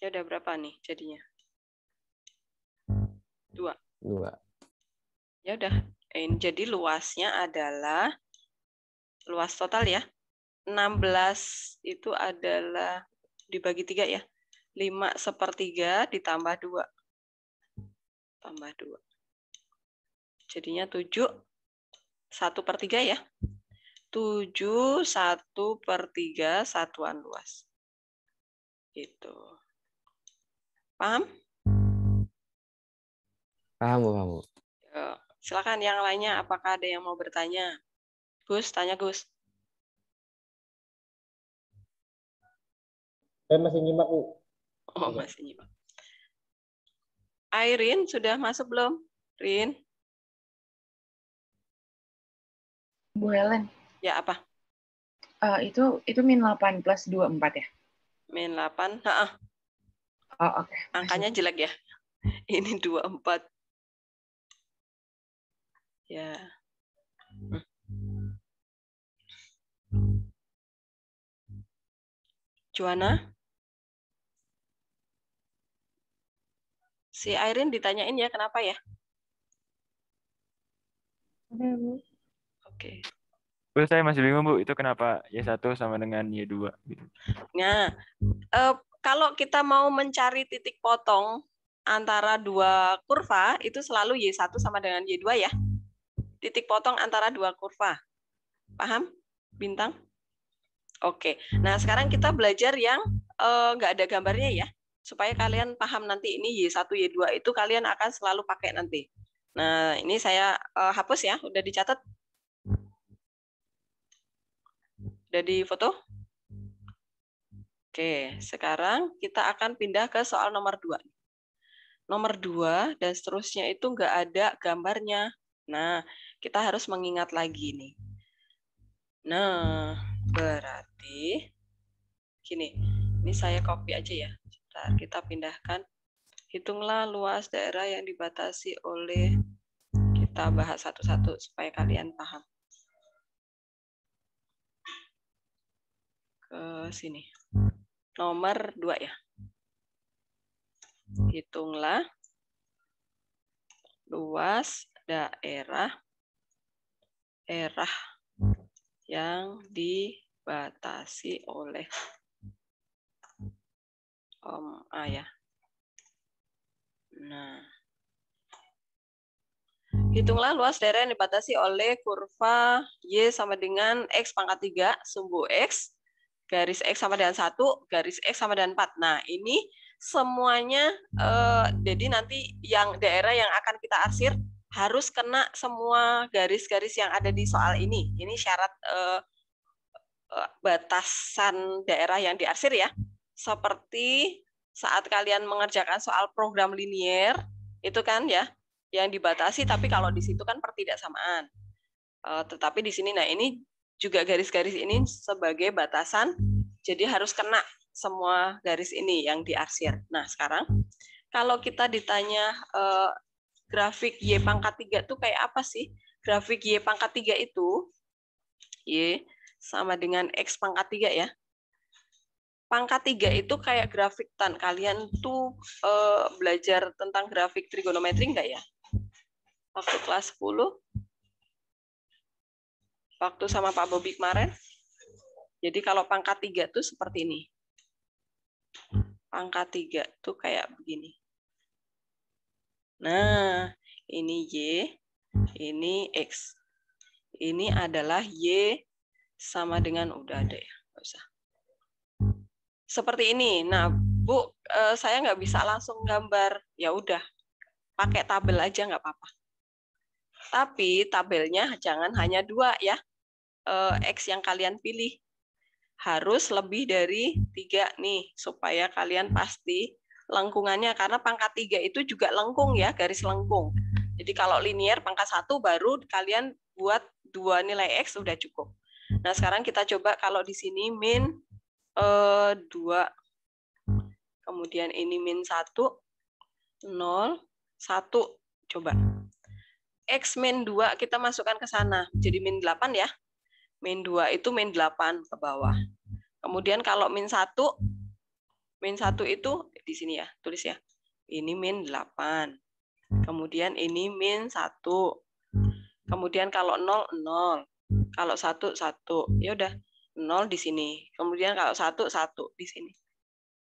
Ya udah berapa nih jadinya? Dua. Dua. Ya udah. Jadi luasnya adalah luas total ya. 16 itu adalah dibagi tiga ya. 5 sepertiga ditambah dua Tambah dua Jadinya tujuh satu per 3 ya. tujuh satu per 3 satuan luas. Gitu. Paham? Paham, Bu, paham, Bu. Silakan yang lainnya apakah ada yang mau bertanya? Gus, tanya Gus. Saya masih nyimak, Bu. Oh, masih nyimak. Airin sudah masuk belum? Rin. Bu Helen. Ya, apa? Uh, itu itu min 8 plus 24 ya? Min 8. Ha -ha. Oh, Okay. Angkanya jelek ya. Ini 24. Ya. Juana? Si Airin ditanyain ya kenapa ya? Oke. Okay. Bu, saya masih bingung Bu, itu kenapa y satu sama dengan Y2 Nah, eh, kalau kita mau mencari titik potong antara dua kurva itu selalu Y1 sama dengan Y2 ya. Titik potong antara dua kurva. Paham? Bintang? Oke. Nah, sekarang kita belajar yang eh, nggak ada gambarnya ya. Supaya kalian paham nanti ini Y1, Y2 itu kalian akan selalu pakai nanti. Nah, ini saya eh, hapus ya, udah dicatat. Udah di foto? Oke, sekarang kita akan pindah ke soal nomor 2. Nomor 2 dan seterusnya itu nggak ada gambarnya. Nah, kita harus mengingat lagi nih. Nah, berarti gini, ini saya copy aja ya. kita pindahkan. Hitunglah luas daerah yang dibatasi oleh kita bahas satu-satu supaya kalian paham. ke hmm. sini. Nomor 2 ya. Hmm. Hitunglah luas daerah daerah hmm. yang dibatasi oleh om ayah Nah, Hitunglah luas daerah yang dibatasi oleh kurva Y sama dengan X pangkat 3, sumbu X, garis X sama dengan satu, garis X sama dengan 4. Nah, ini semuanya eh, jadi nanti yang daerah yang akan kita arsir harus kena semua garis-garis yang ada di soal ini. Ini syarat eh, eh batasan daerah yang diarsir ya. Seperti saat kalian mengerjakan soal program linier, itu kan ya, yang dibatasi, tapi kalau di situ kan pertidaksamaan. Eh, tetapi di sini, nah ini juga garis-garis ini sebagai batasan, jadi harus kena semua garis ini yang diarsir. Nah, sekarang kalau kita ditanya eh, grafik Y pangkat 3 itu kayak apa sih? Grafik Y pangkat 3 itu Y sama dengan X pangkat 3 ya. Pangkat 3 itu kayak grafik tan. Kalian tuh eh, belajar tentang grafik trigonometri enggak ya? Waktu kelas 10? waktu sama Pak Bobi kemarin. Jadi kalau pangkat tiga tuh seperti ini. Pangkat tiga tuh kayak begini. Nah, ini Y, ini X. Ini adalah Y sama dengan udah ada ya, nggak usah. Seperti ini. Nah, Bu, eh, saya nggak bisa langsung gambar. Ya udah, pakai tabel aja nggak apa-apa. Tapi tabelnya jangan hanya dua ya. Eh, X yang kalian pilih. Harus lebih dari tiga nih, supaya kalian pasti lengkungannya. Karena pangkat tiga itu juga lengkung ya, garis lengkung. Jadi kalau linier pangkat satu baru kalian buat dua nilai X sudah cukup. Nah sekarang kita coba kalau di sini min eh, dua kemudian ini min satu nol satu coba. X min dua kita masukkan ke sana, jadi min delapan ya min 2 itu min 8 ke bawah. Kemudian kalau min 1, min 1 itu eh, di sini ya, tulis ya. Ini min 8. Kemudian ini min 1. Kemudian kalau 0, 0. Kalau 1, 1. Ya udah, 0 di sini. Kemudian kalau 1, 1 di sini.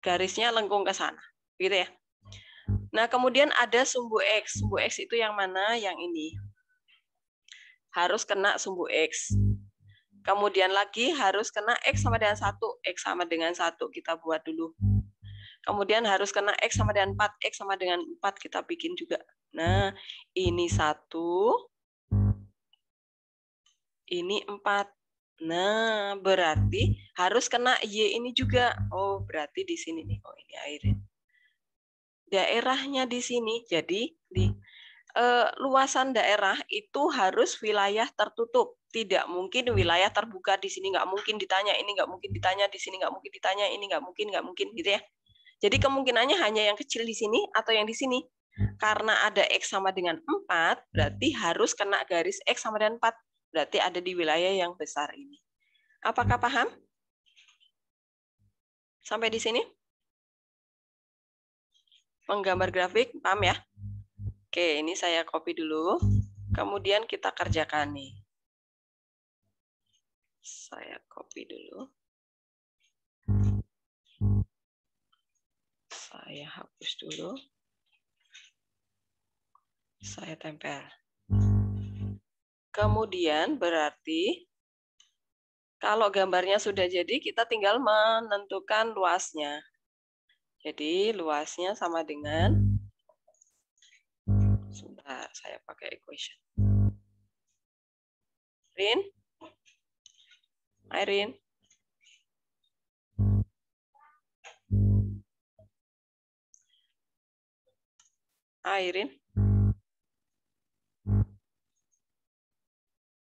Garisnya lengkung ke sana. Gitu ya. Nah, kemudian ada sumbu X. Sumbu X itu yang mana? Yang ini. Harus kena sumbu X. Kemudian lagi harus kena X sama dengan 1, X sama dengan 1 kita buat dulu. Kemudian harus kena X sama dengan 4, X sama dengan 4 kita bikin juga. Nah, ini 1, ini 4. Nah, berarti harus kena Y ini juga. Oh, berarti di sini nih. Oh, ini airnya. Daerahnya di sini. Jadi, di eh, luasan daerah itu harus wilayah tertutup tidak mungkin wilayah terbuka di sini nggak mungkin ditanya ini nggak mungkin ditanya di sini nggak mungkin ditanya ini nggak mungkin nggak mungkin gitu ya jadi kemungkinannya hanya yang kecil di sini atau yang di sini karena ada x sama dengan 4 berarti harus kena garis x sama dengan 4 berarti ada di wilayah yang besar ini apakah paham sampai di sini menggambar grafik paham ya oke ini saya copy dulu kemudian kita kerjakan nih saya copy dulu. Saya hapus dulu. Saya tempel. Kemudian berarti kalau gambarnya sudah jadi, kita tinggal menentukan luasnya. Jadi luasnya sama dengan, sebentar saya pakai equation. Rin? Irene? Ah, Irene?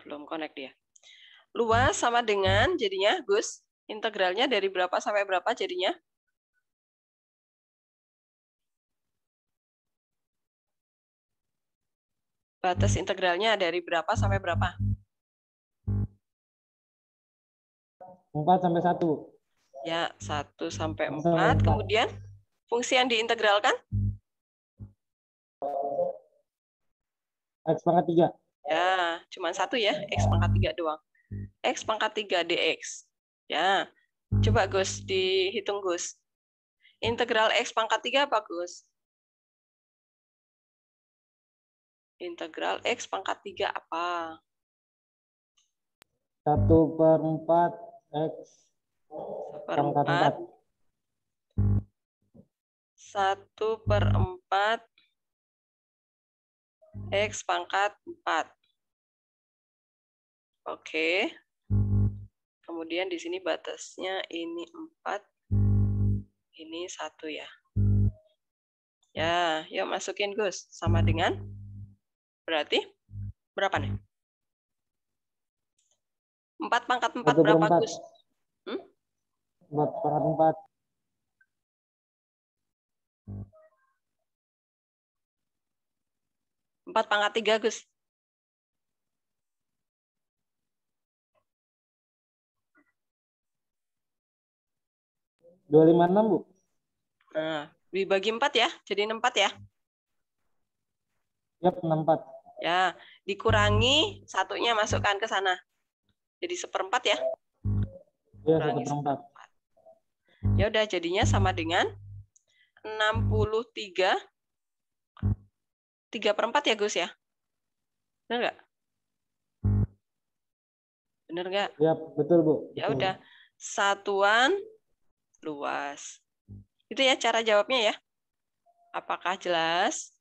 Belum connect dia. Luas sama dengan jadinya, Gus, integralnya dari berapa sampai berapa jadinya? Batas integralnya dari berapa sampai berapa? 4 sampai 1. Ya, 1 sampai 4. 4. Kemudian fungsi yang diintegralkan? X pangkat 3. Ya, cuma satu ya, X pangkat 3 doang. X pangkat 3 dx. Ya, coba Gus, dihitung Gus. Integral X pangkat 3 apa Gus? Integral X pangkat 3 apa? 1 per 4 X seperempat satu per empat X pangkat empat Oke. Kemudian di sini batasnya ini empat ini satu ya. Ya, yuk masukin Gus. Sama dengan berarti berapa nih? 4 pangkat 4 1 berapa, 4. Gus? Hmm? 4 pangkat 4. Empat pangkat tiga, Gus. Dua lima enam, Bu. Nah, dibagi empat ya, jadi enam empat ya. Yap, enam empat. Ya, dikurangi satunya masukkan ke sana. Jadi seperempat ya? Iya, ya, seperempat. Ya udah jadinya sama dengan 63 3 per 4 ya Gus ya? Benar nggak? Benar nggak? Ya, betul Bu. Ya udah. Satuan luas. Itu ya cara jawabnya ya. Apakah jelas?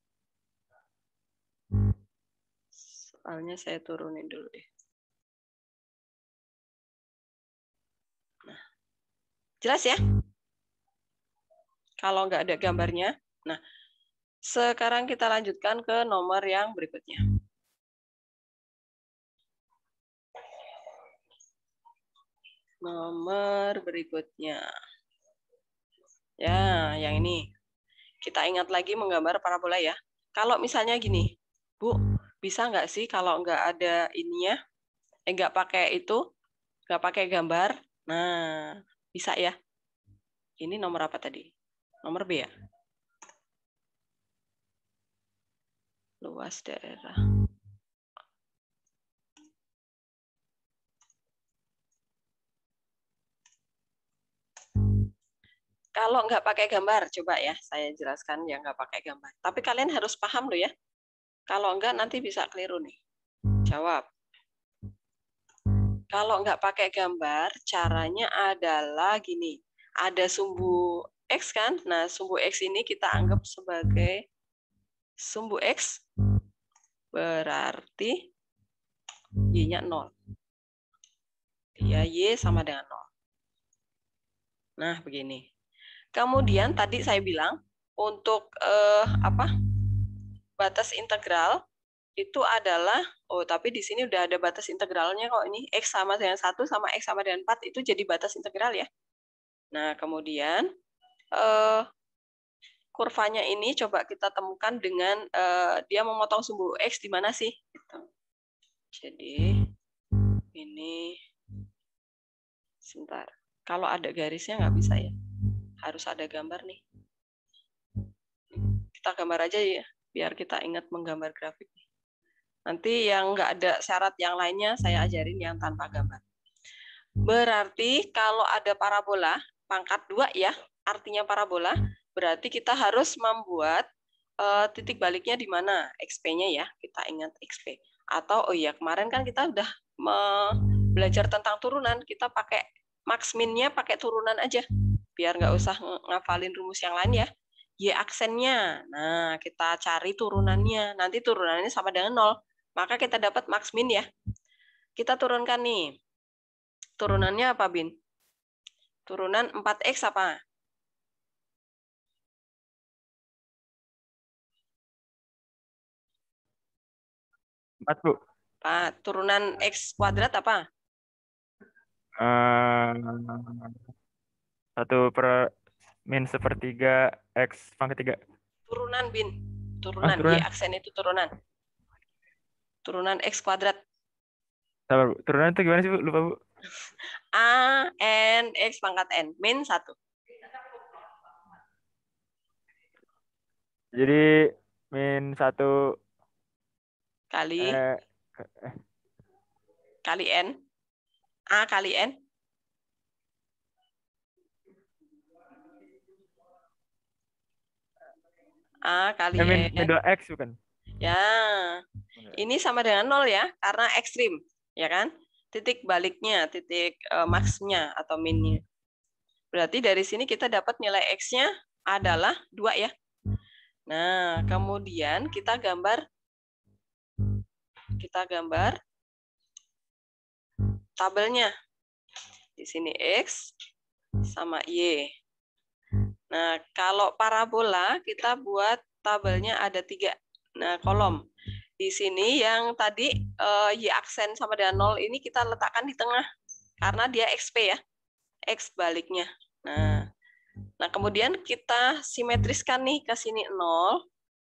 Soalnya saya turunin dulu deh. Jelas ya? Kalau nggak ada gambarnya. Nah, sekarang kita lanjutkan ke nomor yang berikutnya. Nomor berikutnya. Ya, yang ini. Kita ingat lagi menggambar parabola ya. Kalau misalnya gini, Bu, bisa nggak sih kalau nggak ada ininya, eh, nggak pakai itu, nggak pakai gambar. Nah, bisa ya? Ini nomor apa tadi? Nomor B ya? Luas daerah. Kalau nggak pakai gambar, coba ya saya jelaskan yang nggak pakai gambar. Tapi kalian harus paham loh ya. Kalau nggak nanti bisa keliru nih. Jawab. Kalau nggak pakai gambar, caranya adalah gini. Ada sumbu X kan? Nah, sumbu X ini kita anggap sebagai sumbu X. Berarti Y-nya 0. Ya, Y sama dengan 0. Nah, begini. Kemudian tadi saya bilang untuk eh, apa batas integral itu adalah oh tapi di sini udah ada batas integralnya kok ini x sama dengan satu sama x sama dengan 4 itu jadi batas integral ya. Nah, kemudian uh, kurvanya ini coba kita temukan dengan uh, dia memotong sumbu x di mana sih? Gitu. Jadi ini sebentar. Kalau ada garisnya nggak bisa ya. Harus ada gambar nih. Kita gambar aja ya biar kita ingat menggambar grafik. Nanti yang nggak ada syarat yang lainnya saya ajarin yang tanpa gambar. Hmm. Berarti kalau ada parabola, pangkat 2 ya, artinya parabola, hmm. berarti kita harus membuat uh, titik baliknya di mana? XP-nya ya, kita ingat XP. Atau, oh iya, kemarin kan kita udah belajar tentang turunan, kita pakai max min-nya pakai turunan aja, biar nggak usah ngafalin rumus yang lain ya. Y aksennya, nah kita cari turunannya, nanti turunannya sama dengan 0 maka kita dapat max min ya. Kita turunkan nih. Turunannya apa, Bin? Turunan 4X apa? Empat, Bu. Empat. Turunan X kuadrat apa? Eh, satu uh, per min sepertiga X pangkat tiga. Turunan, Bin. Oh, turunan. Ah, turunan. Di aksen itu turunan turunan X kuadrat. Sabar, Bu. Turunan itu gimana sih, Bu? Lupa, Bu. A, N, X pangkat N. Min 1. Jadi, min 1 kali eh, kali N. A kali N. A kali ya, min, N. Min 2X bukan? Ya, iya. ini sama dengan nol ya, karena ekstrim, ya kan? Titik baliknya, titik uh, maksnya atau minnya. Berarti dari sini kita dapat nilai x-nya adalah dua ya. Nah, kemudian kita gambar kita gambar tabelnya. Di sini x sama y. Nah, kalau parabola kita buat tabelnya ada tiga Nah, kolom. Di sini yang tadi uh, Y aksen sama dengan 0 ini kita letakkan di tengah. Karena dia XP ya. X baliknya. Nah, nah kemudian kita simetriskan nih ke sini 0,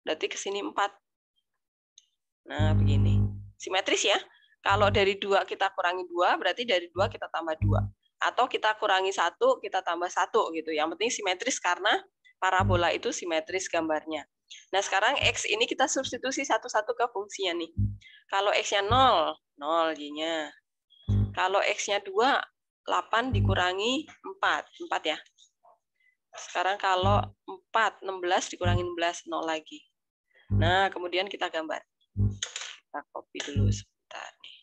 berarti ke sini 4. Nah, begini. Simetris ya. Kalau dari dua kita kurangi dua, berarti dari dua kita tambah dua. Atau kita kurangi satu, kita tambah satu gitu. Yang penting simetris karena parabola itu simetris gambarnya. Nah, sekarang X ini kita substitusi satu-satu ke fungsinya nih. Kalau X-nya 0, 0 Y-nya. Kalau X-nya 2, 8 dikurangi 4. 4 ya. Sekarang kalau 4, 16 dikurangi 16, 0 lagi. Nah, kemudian kita gambar. Kita copy dulu sebentar nih.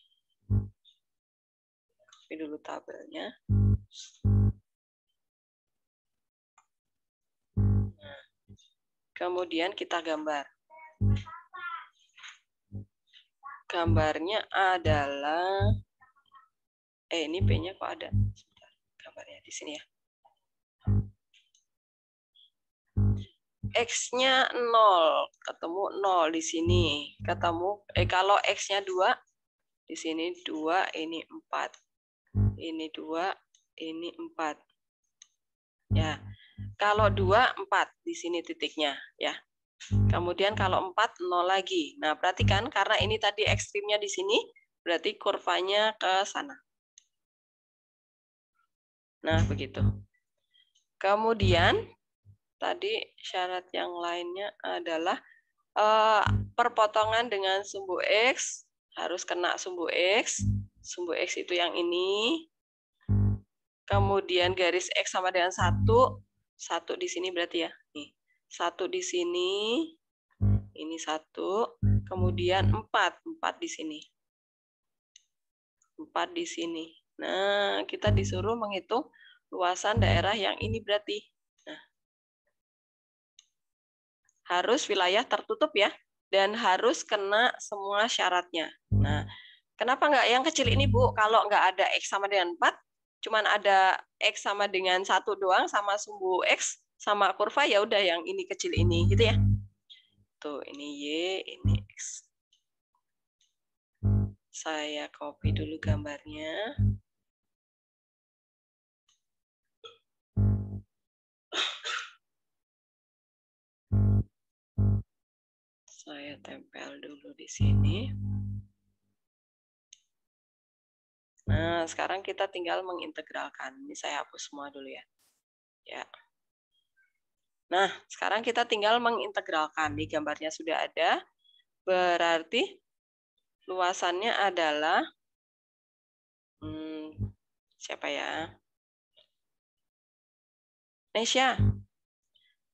Copy dulu tabelnya. Kemudian kita gambar. Gambarnya adalah eh ini P-nya kok ada? Sebentar, gambarnya di sini ya. X-nya 0, ketemu 0 di sini. Ketemu eh kalau X-nya 2, di sini 2, ini 4. Ini 2, ini 4. Ya. Kalau dua, empat di sini titiknya, ya. Kemudian kalau empat, nol lagi. Nah, perhatikan karena ini tadi ekstrimnya di sini, berarti kurvanya ke sana. Nah, begitu. Kemudian tadi syarat yang lainnya adalah eh, perpotongan dengan sumbu X harus kena sumbu X. Sumbu X itu yang ini. Kemudian garis X sama dengan satu satu di sini berarti ya. Nih. Satu di sini. Ini satu. Kemudian empat. Empat di sini. Empat di sini. Nah, kita disuruh menghitung luasan daerah yang ini berarti. Nah, harus wilayah tertutup ya. Dan harus kena semua syaratnya. Nah, Kenapa nggak yang kecil ini, Bu? Kalau nggak ada X sama dengan empat? cuman ada x sama dengan satu doang sama sumbu x sama kurva ya udah yang ini kecil ini gitu ya tuh ini y ini x saya copy dulu gambarnya saya tempel dulu di sini. Hmm. Nah, sekarang kita tinggal mengintegralkan. Ini saya hapus semua dulu ya. Ya. Nah, sekarang kita tinggal mengintegralkan. Di gambarnya sudah ada. Berarti luasannya adalah hmm, siapa ya? Nesya.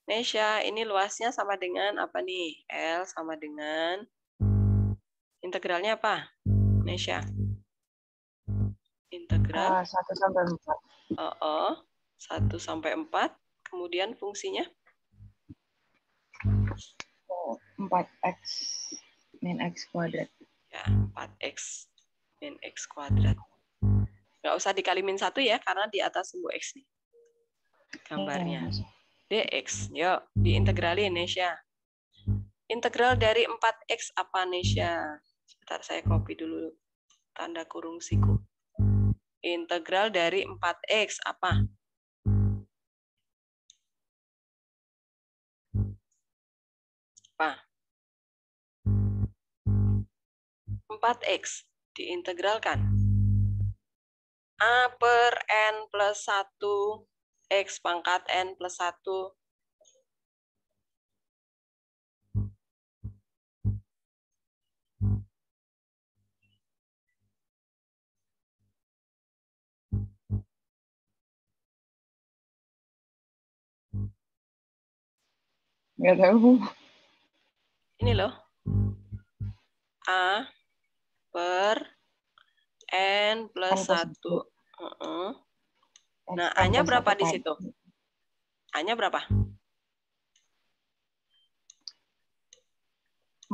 Nesya, ini luasnya sama dengan apa nih? L sama dengan integralnya apa? Nesya integral. Ah, satu sampai empat. Satu sampai empat. Kemudian fungsinya? Empat x min x kuadrat. Ya, empat x min x kuadrat. Nggak usah dikali min satu ya, karena di atas sumbu x nih gambarnya. Iya, iya, dx, yuk diintegrali Nesya. Integral dari 4x apa Nesya? Sebentar saya copy dulu tanda kurung siku integral dari 4x apa? Apa? 4x diintegralkan. A per N plus 1 X pangkat N plus 1 nggak tahu ini loh a per n plus satu nah a nya berapa di situ a nya berapa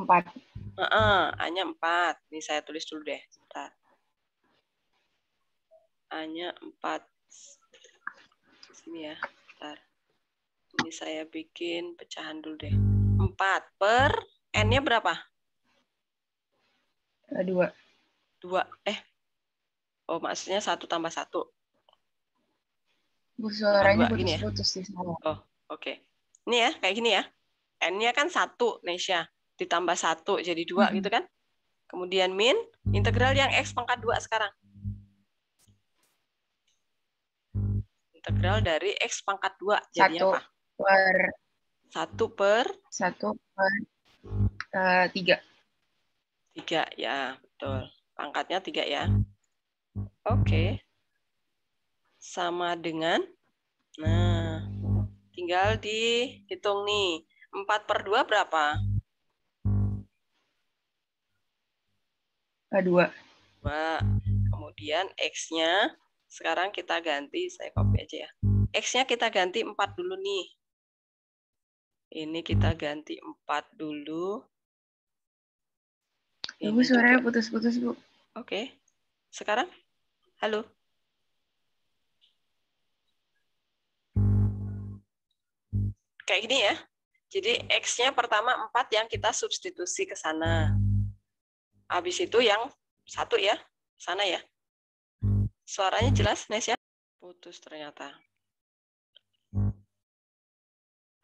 empat uh -uh. a nya empat ini saya tulis dulu deh sebentar a nya empat sini ya sebentar ini saya bikin pecahan dulu deh. 4 per N-nya berapa? 2. Eh, 2. Eh. Oh, maksudnya 1 tambah 1. Bu, suaranya ya? putus-putus ya? di sana. Oh, oke. Okay. Ini ya, kayak gini ya. N-nya kan 1, Nesya. Ditambah 1 jadi 2 hmm. gitu kan? Kemudian min, integral yang X pangkat 2 sekarang. Integral dari X pangkat 2 jadi 1. apa? per satu per satu per uh, tiga tiga ya betul pangkatnya tiga ya oke okay. sama dengan nah tinggal dihitung nih empat per dua berapa dua dua kemudian x-nya sekarang kita ganti saya copy aja ya x-nya kita ganti empat dulu nih ini kita ganti empat dulu. Ini suaranya putus-putus, Bu. Oke. Okay. Sekarang? Halo. Kayak gini ya. Jadi X-nya pertama empat yang kita substitusi ke sana. Habis itu yang satu ya, sana ya. Suaranya jelas, Nesya? Putus ternyata.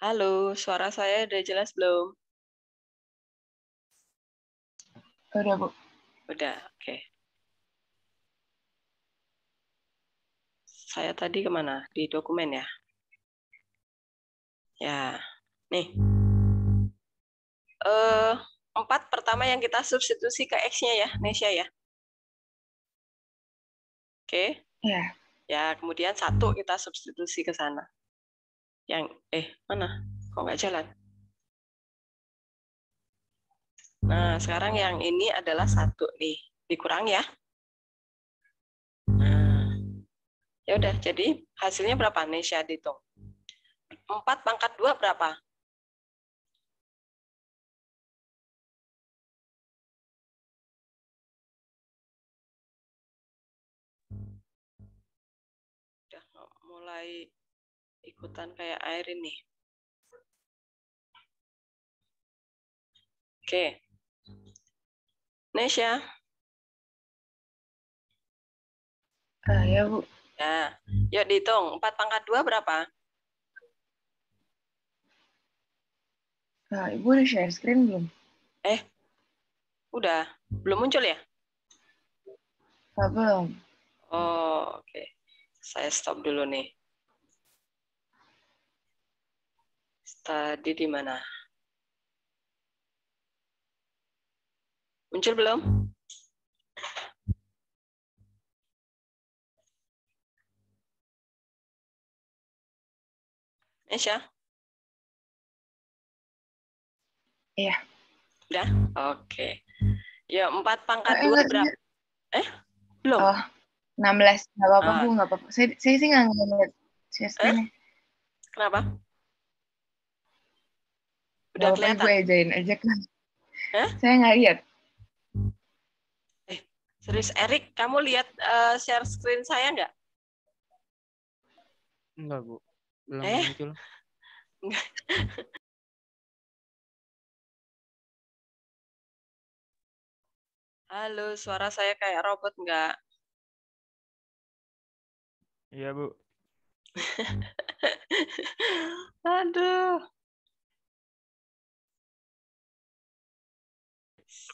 Halo, suara saya udah jelas belum? Udah, Bu. Udah, oke. Okay. Saya tadi kemana? Di dokumen ya? Ya, nih. Uh, empat pertama yang kita substitusi ke X-nya ya, Nesya ya? Oke. Okay. Ya. Ya, kemudian satu kita substitusi ke sana yang eh mana kok nggak jalan nah sekarang yang ini adalah satu nih dikurang ya nah ya udah jadi hasilnya berapa Nesya dihitung empat pangkat dua berapa udah mulai hutan kayak air ini. Oke. Okay. Nesya. ya. Uh, ya, Bu. Ya. Yuk dihitung. 4 pangkat 2 berapa? Nah, Ibu udah share screen belum? Eh, udah. Belum muncul ya? Ah, belum. Oh, oke. Okay. Saya stop dulu nih. Tadi di mana? Muncul belum? Nesha? Iya. Udah? Oke. Okay. Ya, empat pangkat dua eh, berapa? Eh? Belum? Oh, 16. Nggak apa-apa, ah. Bu. Nggak apa-apa. Saya, saya sih nggak ngeliat. Eh? Kenapa? udah kelihatan gue aja kan Hah? saya nggak lihat eh, serius Erik kamu lihat uh, share screen saya nggak Enggak, Bu. Belum eh? muncul. [laughs] Halo, suara saya kayak robot nggak? Iya, Bu. [laughs] Aduh.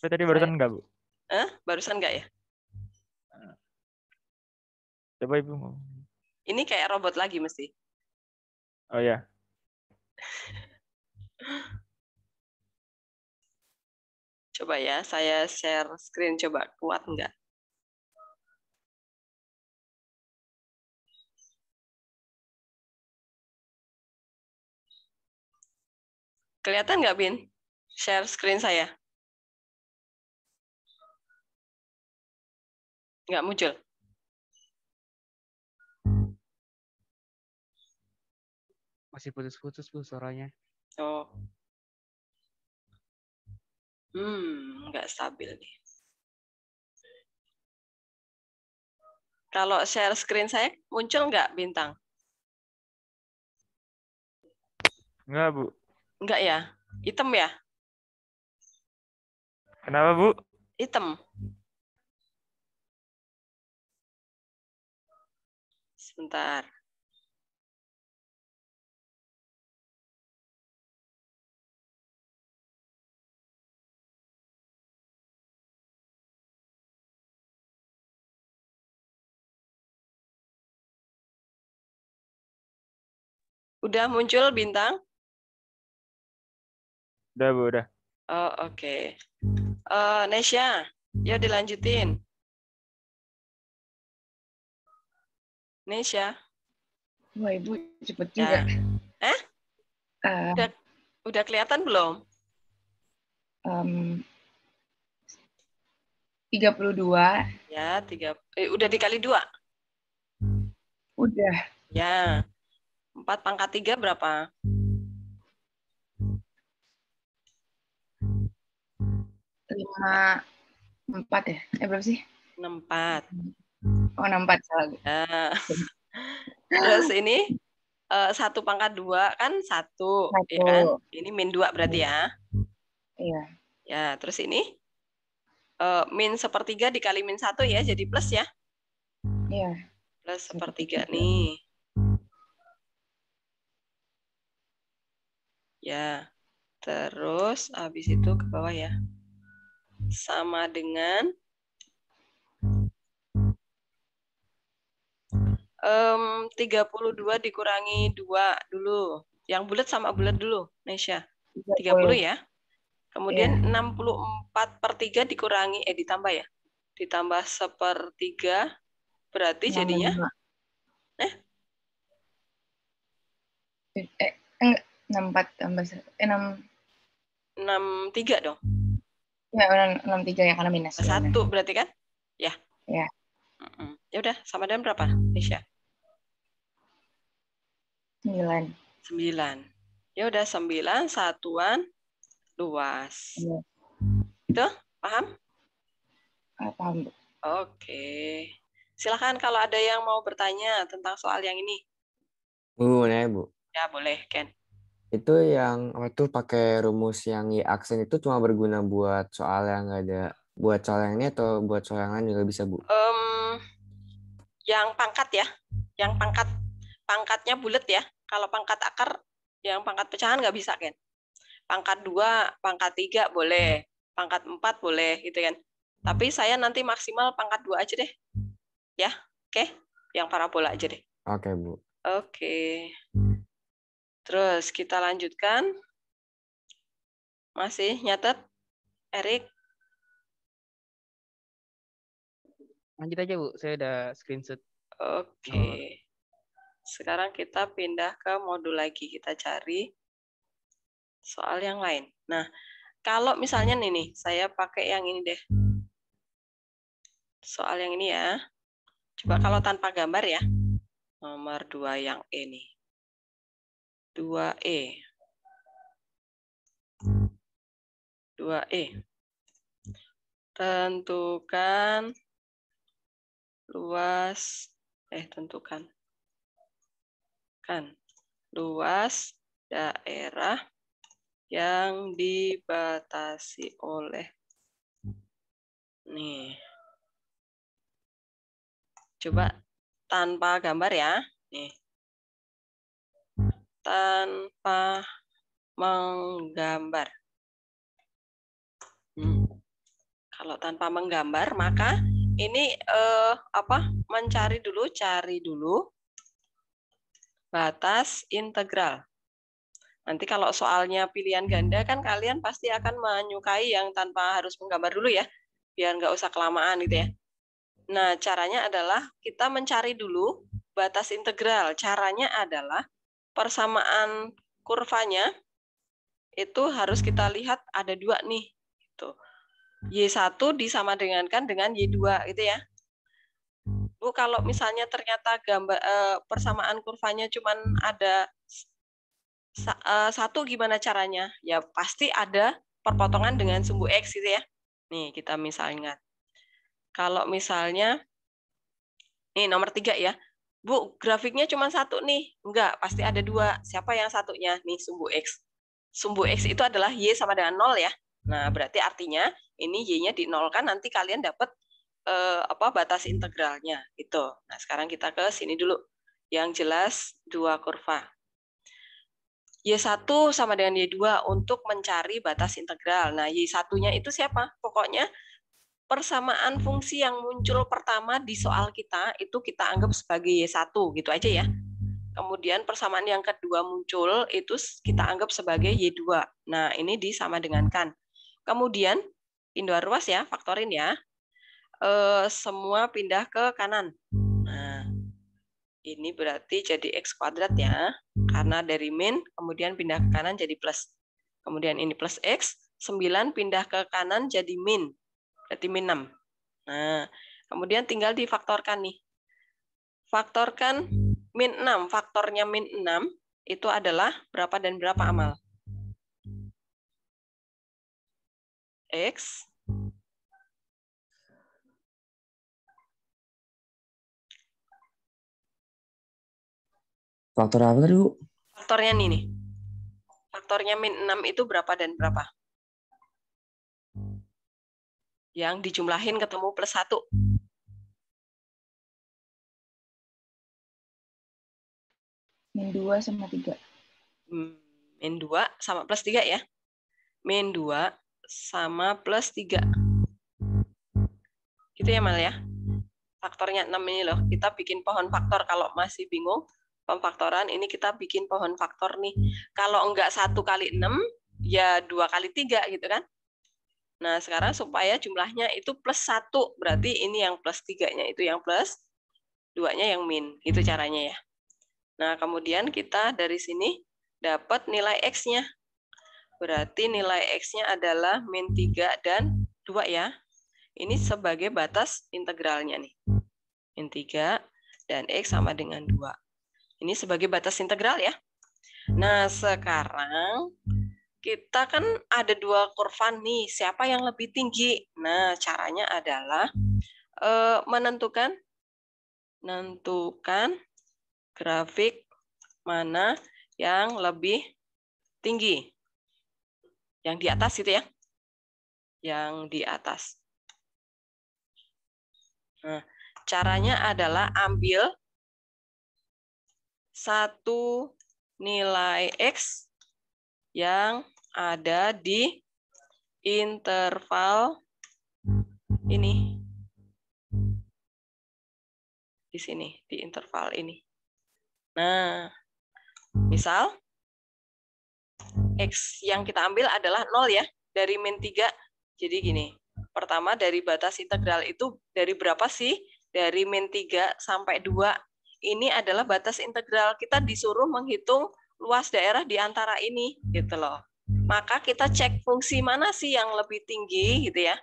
Tapi tadi barusan enggak, Bu. Eh, Barusan enggak ya? Coba Ibu mau. Ini kayak robot lagi mesti. Oh ya. coba ya, saya share screen coba kuat enggak? Kelihatan nggak, Bin? Share screen saya. Nggak muncul. Masih putus-putus Bu suaranya. Oh. Hmm, nggak stabil nih. Kalau share screen saya muncul nggak bintang? Nggak, Bu. Nggak ya? Hitam ya? Kenapa, Bu? Hitam. sebentar. Udah muncul bintang? Udah, Bu, udah. Oh, oke. Okay. Uh, eh, Nesya, ya dilanjutin. Indonesia. Wah ibu cepet ya. juga. Nah. Eh? Uh, udah, udah kelihatan belum? Um, 32. Ya, tiga, eh, udah dikali dua? Udah. Ya. 4 pangkat 3 berapa? lima empat ya eh berapa sih enam empat Oh, 64 salah. Uh, terus ini uh, satu pangkat dua kan satu, ya satu. ya kan? Ini min dua berarti ya? Iya. Ya, terus ini uh, min sepertiga dikali min satu ya, jadi plus ya? Iya. Plus sepertiga nih. Ya, terus habis itu ke bawah ya. Sama dengan um, 32 dikurangi 2 dulu. Yang bulat sama bulat dulu, Nesya. 30 ya. Kemudian yeah. Iya. 64 per 3 dikurangi, eh ditambah ya. Ditambah 1 per 3, berarti jadinya? Eh? Eh, enggak. 64 tambah 1, eh, 6. 63 dong. Ya, 63 ya karena minus. 1 berarti kan? Ya. Ya. Mm Ya udah, sama dengan berapa, Nisha? Sembilan. Sembilan. Ya udah sembilan satuan luas. Ya. Itu paham? Ah, paham. Oke. Silahkan kalau ada yang mau bertanya tentang soal yang ini. Bu, boleh ya, Bu. Ya boleh, Ken. Itu yang apa tuh pakai rumus yang y aksen itu cuma berguna buat soal yang enggak ada buat soal yang ini atau buat soal yang lain juga bisa bu? Um, yang pangkat ya, yang pangkat pangkatnya bulat ya. Kalau pangkat akar, yang pangkat pecahan nggak bisa kan. Pangkat dua, pangkat tiga boleh, pangkat empat boleh gitu kan. Tapi saya nanti maksimal pangkat dua aja deh. Ya, oke? Okay? Yang parabola aja deh. Oke, okay, Bu. Oke. Okay. Terus kita lanjutkan. Masih nyatet? Erik? Lanjut aja, Bu. Saya udah screenshot. Oke. Okay. Sekarang kita pindah ke modul lagi. Kita cari soal yang lain. Nah, kalau misalnya nih, saya pakai yang ini deh. Soal yang ini ya. Coba kalau tanpa gambar ya. Nomor 2 yang ini dua 2E. 2E. Tentukan luas eh tentukan luas daerah yang dibatasi oleh nih. Coba tanpa gambar ya. Nih. Tanpa menggambar. Hmm. Kalau tanpa menggambar maka ini eh, apa? Mencari dulu, cari dulu batas integral. Nanti kalau soalnya pilihan ganda kan kalian pasti akan menyukai yang tanpa harus menggambar dulu ya, biar nggak usah kelamaan gitu ya. Nah, caranya adalah kita mencari dulu batas integral. Caranya adalah persamaan kurvanya itu harus kita lihat ada dua nih. Gitu. Y1 disama dengan Y2 gitu ya. Bu kalau misalnya ternyata gambar eh, persamaan kurvanya cuman ada sa, eh, satu gimana caranya? Ya pasti ada perpotongan dengan sumbu x gitu ya. Nih kita misalnya kalau misalnya nih nomor tiga ya. Bu, grafiknya cuma satu nih. Enggak, pasti ada dua. Siapa yang satunya? Nih, sumbu X. Sumbu X itu adalah Y sama dengan 0 ya. Nah, berarti artinya ini Y-nya di 0 kan nanti kalian dapat eh, apa batas integralnya gitu. Nah, sekarang kita ke sini dulu. Yang jelas dua kurva. Y1 sama dengan Y2 untuk mencari batas integral. Nah, Y1-nya itu siapa? Pokoknya persamaan fungsi yang muncul pertama di soal kita itu kita anggap sebagai Y1 gitu aja ya. Kemudian persamaan yang kedua muncul itu kita anggap sebagai Y2. Nah, ini disama dengan kan. Kemudian pindah ruas ya, faktorin ya eh, semua pindah ke kanan. Nah, ini berarti jadi X kuadrat ya, karena dari min, kemudian pindah ke kanan jadi plus. Kemudian ini plus X, 9 pindah ke kanan jadi min, berarti min 6. Nah, kemudian tinggal difaktorkan nih. Faktorkan min 6, faktornya min 6 itu adalah berapa dan berapa amal? X Faktor apa tadi, Bu? Faktornya ini nih. Faktornya min 6 itu berapa dan berapa? Yang dijumlahin ketemu plus 1. Min 2 sama 3. Hmm, min 2 sama plus 3 ya. Min 2 sama plus 3. Gitu ya, Mal ya. Faktornya 6 ini loh. Kita bikin pohon faktor kalau masih bingung pemfaktoran ini kita bikin pohon faktor nih. Kalau enggak satu kali enam, ya dua kali tiga gitu kan. Nah, sekarang supaya jumlahnya itu plus satu, berarti ini yang plus tiganya itu yang plus, duanya yang min. Itu caranya ya. Nah, kemudian kita dari sini dapat nilai X-nya. Berarti nilai X-nya adalah min tiga dan dua ya. Ini sebagai batas integralnya nih. Min tiga dan X sama dengan dua. Ini sebagai batas integral ya. Nah, sekarang kita kan ada dua kurva nih, siapa yang lebih tinggi? Nah, caranya adalah uh, menentukan menentukan grafik mana yang lebih tinggi. Yang di atas itu ya. Yang di atas. Nah, caranya adalah ambil satu nilai X yang ada di interval ini. Di sini, di interval ini. Nah, misal X yang kita ambil adalah nol ya, dari min 3. Jadi gini, pertama dari batas integral itu dari berapa sih? Dari min 3 sampai 2 ini adalah batas integral kita disuruh menghitung luas daerah di antara ini gitu loh. Maka kita cek fungsi mana sih yang lebih tinggi gitu ya.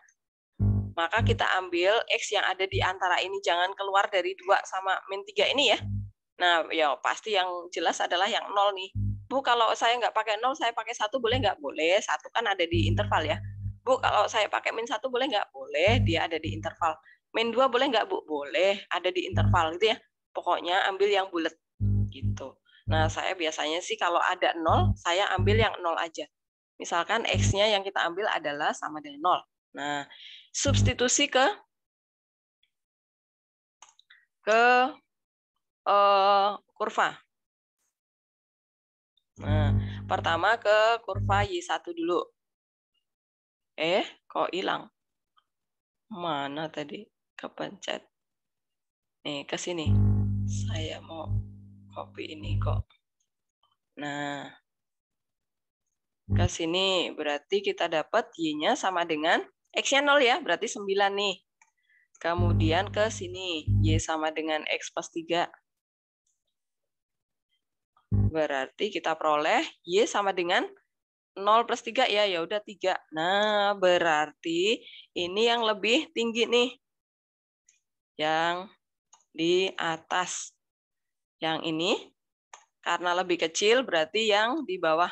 Maka kita ambil x yang ada di antara ini jangan keluar dari dua sama min 3 ini ya. Nah, ya pasti yang jelas adalah yang nol nih. Bu, kalau saya nggak pakai nol, saya pakai satu boleh nggak? Boleh, satu kan ada di interval ya. Bu, kalau saya pakai min satu boleh nggak? Boleh, dia ada di interval. Min dua boleh nggak, Bu? Boleh, ada di interval gitu ya pokoknya ambil yang bulat gitu. Nah, saya biasanya sih kalau ada nol, saya ambil yang nol aja. Misalkan X-nya yang kita ambil adalah sama dengan nol. Nah, substitusi ke ke uh, kurva. Nah, pertama ke kurva Y1 dulu. Eh, kok hilang? Mana tadi? Kepencet. Nih, ke sini saya mau kopi ini kok. Nah, ke hmm. sini berarti kita dapat Y-nya sama dengan X-nya 0 ya, berarti 9 nih. Kemudian ke hmm. sini, Y sama dengan X plus 3. Berarti kita peroleh Y sama dengan 0 plus 3 ya, ya udah 3. Nah, berarti ini yang lebih tinggi nih. Yang di atas yang ini. Karena lebih kecil berarti yang di bawah.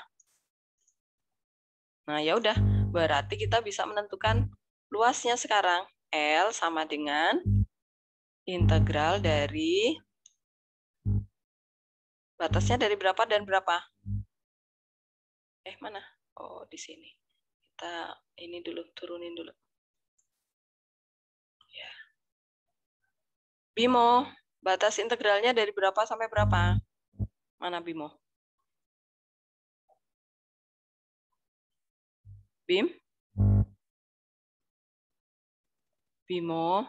Nah, ya udah, berarti kita bisa menentukan luasnya sekarang. L sama dengan integral dari batasnya dari berapa dan berapa? Eh, mana? Oh, di sini. Kita ini dulu turunin dulu. Bimo, batas integralnya dari berapa sampai berapa? Mana Bimo? Bim? Bimo?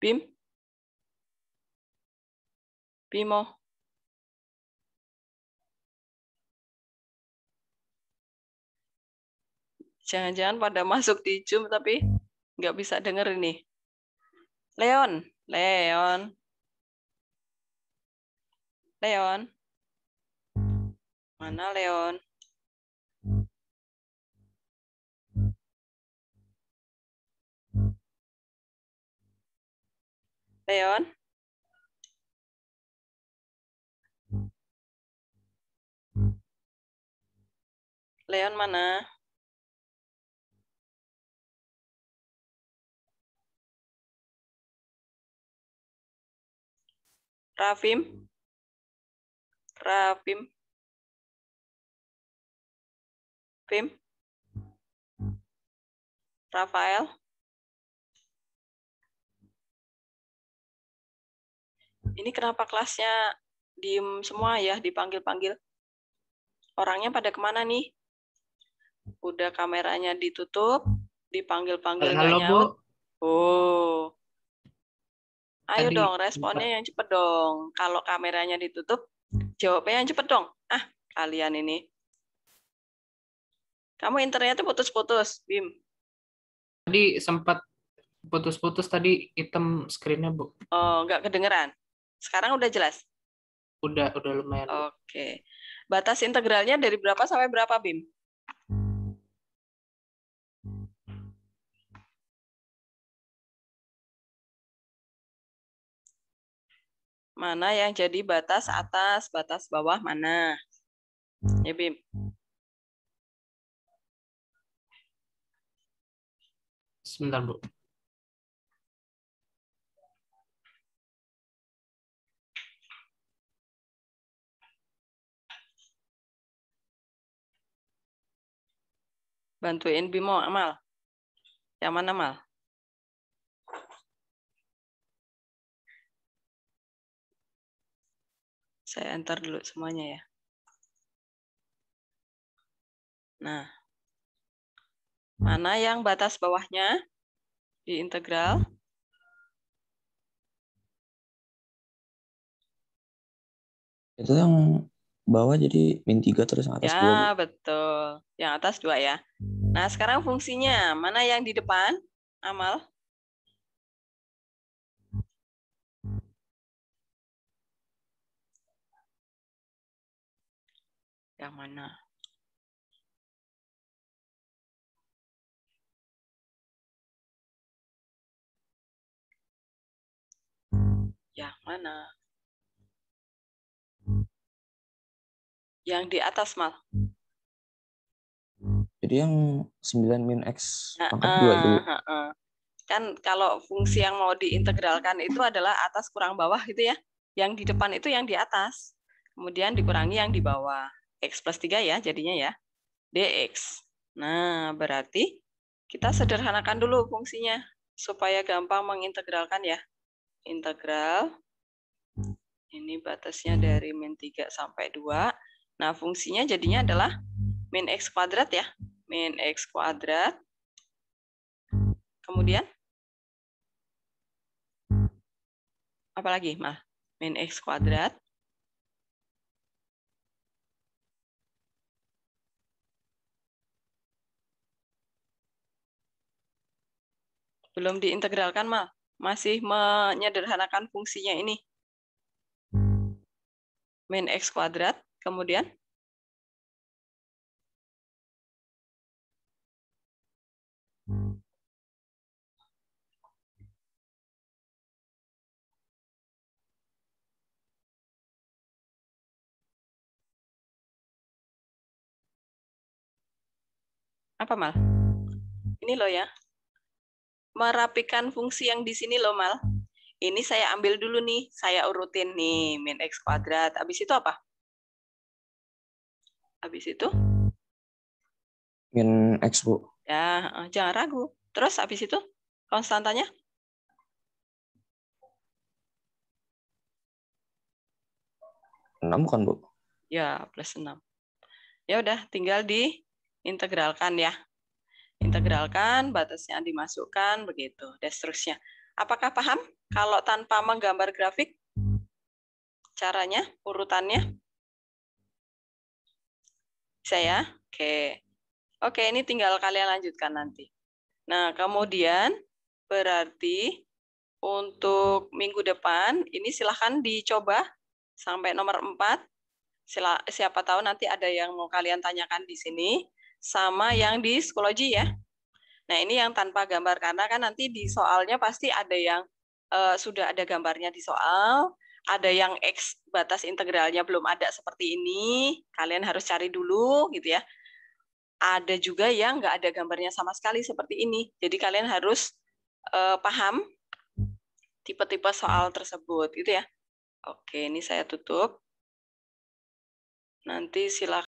Bim? Bimo? Jangan-jangan pada masuk di Zoom tapi nggak bisa denger ini. Leon, Leon. Leon. Mana Leon? Leon? Leon mana? Rafim. Rafim. Fim. Rafael. Ini kenapa kelasnya diem semua ya, dipanggil-panggil. Orangnya pada kemana nih? Udah kameranya ditutup, dipanggil-panggil. Halo, Bu. Oh, Ayo Tadi, dong, responnya yang cepet dong. Kalau kameranya ditutup, jawabnya yang cepet dong. Ah, kalian ini. Kamu internetnya putus-putus, Bim. Tadi sempat putus-putus tadi hitam screennya, Bu. Oh, nggak kedengeran. Sekarang udah jelas? Udah, udah lumayan. Oke. Okay. Batas integralnya dari berapa sampai berapa, Bim? Mana yang jadi batas atas, batas bawah mana? Ya, Bim. Sebentar, Bu. Bantuin Bimo Amal. Yang mana Amal? Saya enter dulu semuanya ya. Nah, mana yang batas bawahnya di integral? Itu yang bawah jadi min 3 terus yang atas ya, 2. Ya, betul. Yang atas 2 ya. Nah, sekarang fungsinya. Mana yang di depan, Amal? yang mana. Yang mana? Yang di atas, Mal. Jadi yang 9 min X nah, pangkat uh, ah, dulu. Uh, uh. Kan kalau fungsi yang mau diintegralkan itu adalah atas kurang bawah gitu ya. Yang di depan itu yang di atas. Kemudian dikurangi yang di bawah. X plus 3 ya jadinya ya. DX. Nah, berarti kita sederhanakan dulu fungsinya supaya gampang mengintegralkan ya. Integral, ini batasnya dari min 3 sampai 2. Nah, fungsinya jadinya adalah min x kuadrat ya. Min x kuadrat. Kemudian, apalagi mah? Min x kuadrat belum diintegralkan mah masih menyederhanakan fungsinya ini min x kuadrat kemudian apa mal ini loh ya merapikan fungsi yang di sini loh, Mal. Ini saya ambil dulu nih, saya urutin nih, min X kuadrat. abis itu apa? Abis itu? Min X, Bu. Ya, eh, jangan ragu. Terus abis itu? Konstantanya? enam kan, Bu? Ya, plus enam. Ya udah, tinggal diintegralkan ya integralkan, batasnya dimasukkan, begitu, dan Apakah paham kalau tanpa menggambar grafik? Caranya, urutannya? Saya? Oke. Oke, ini tinggal kalian lanjutkan nanti. Nah, kemudian berarti untuk minggu depan, ini silahkan dicoba sampai nomor 4. siapa tahu nanti ada yang mau kalian tanyakan di sini sama yang di psikologi ya. Nah, ini yang tanpa gambar karena kan nanti di soalnya pasti ada yang uh, sudah ada gambarnya di soal, ada yang X batas integralnya belum ada seperti ini, kalian harus cari dulu gitu ya. Ada juga yang nggak ada gambarnya sama sekali seperti ini. Jadi kalian harus uh, paham tipe-tipe soal tersebut gitu ya. Oke, ini saya tutup. Nanti silakan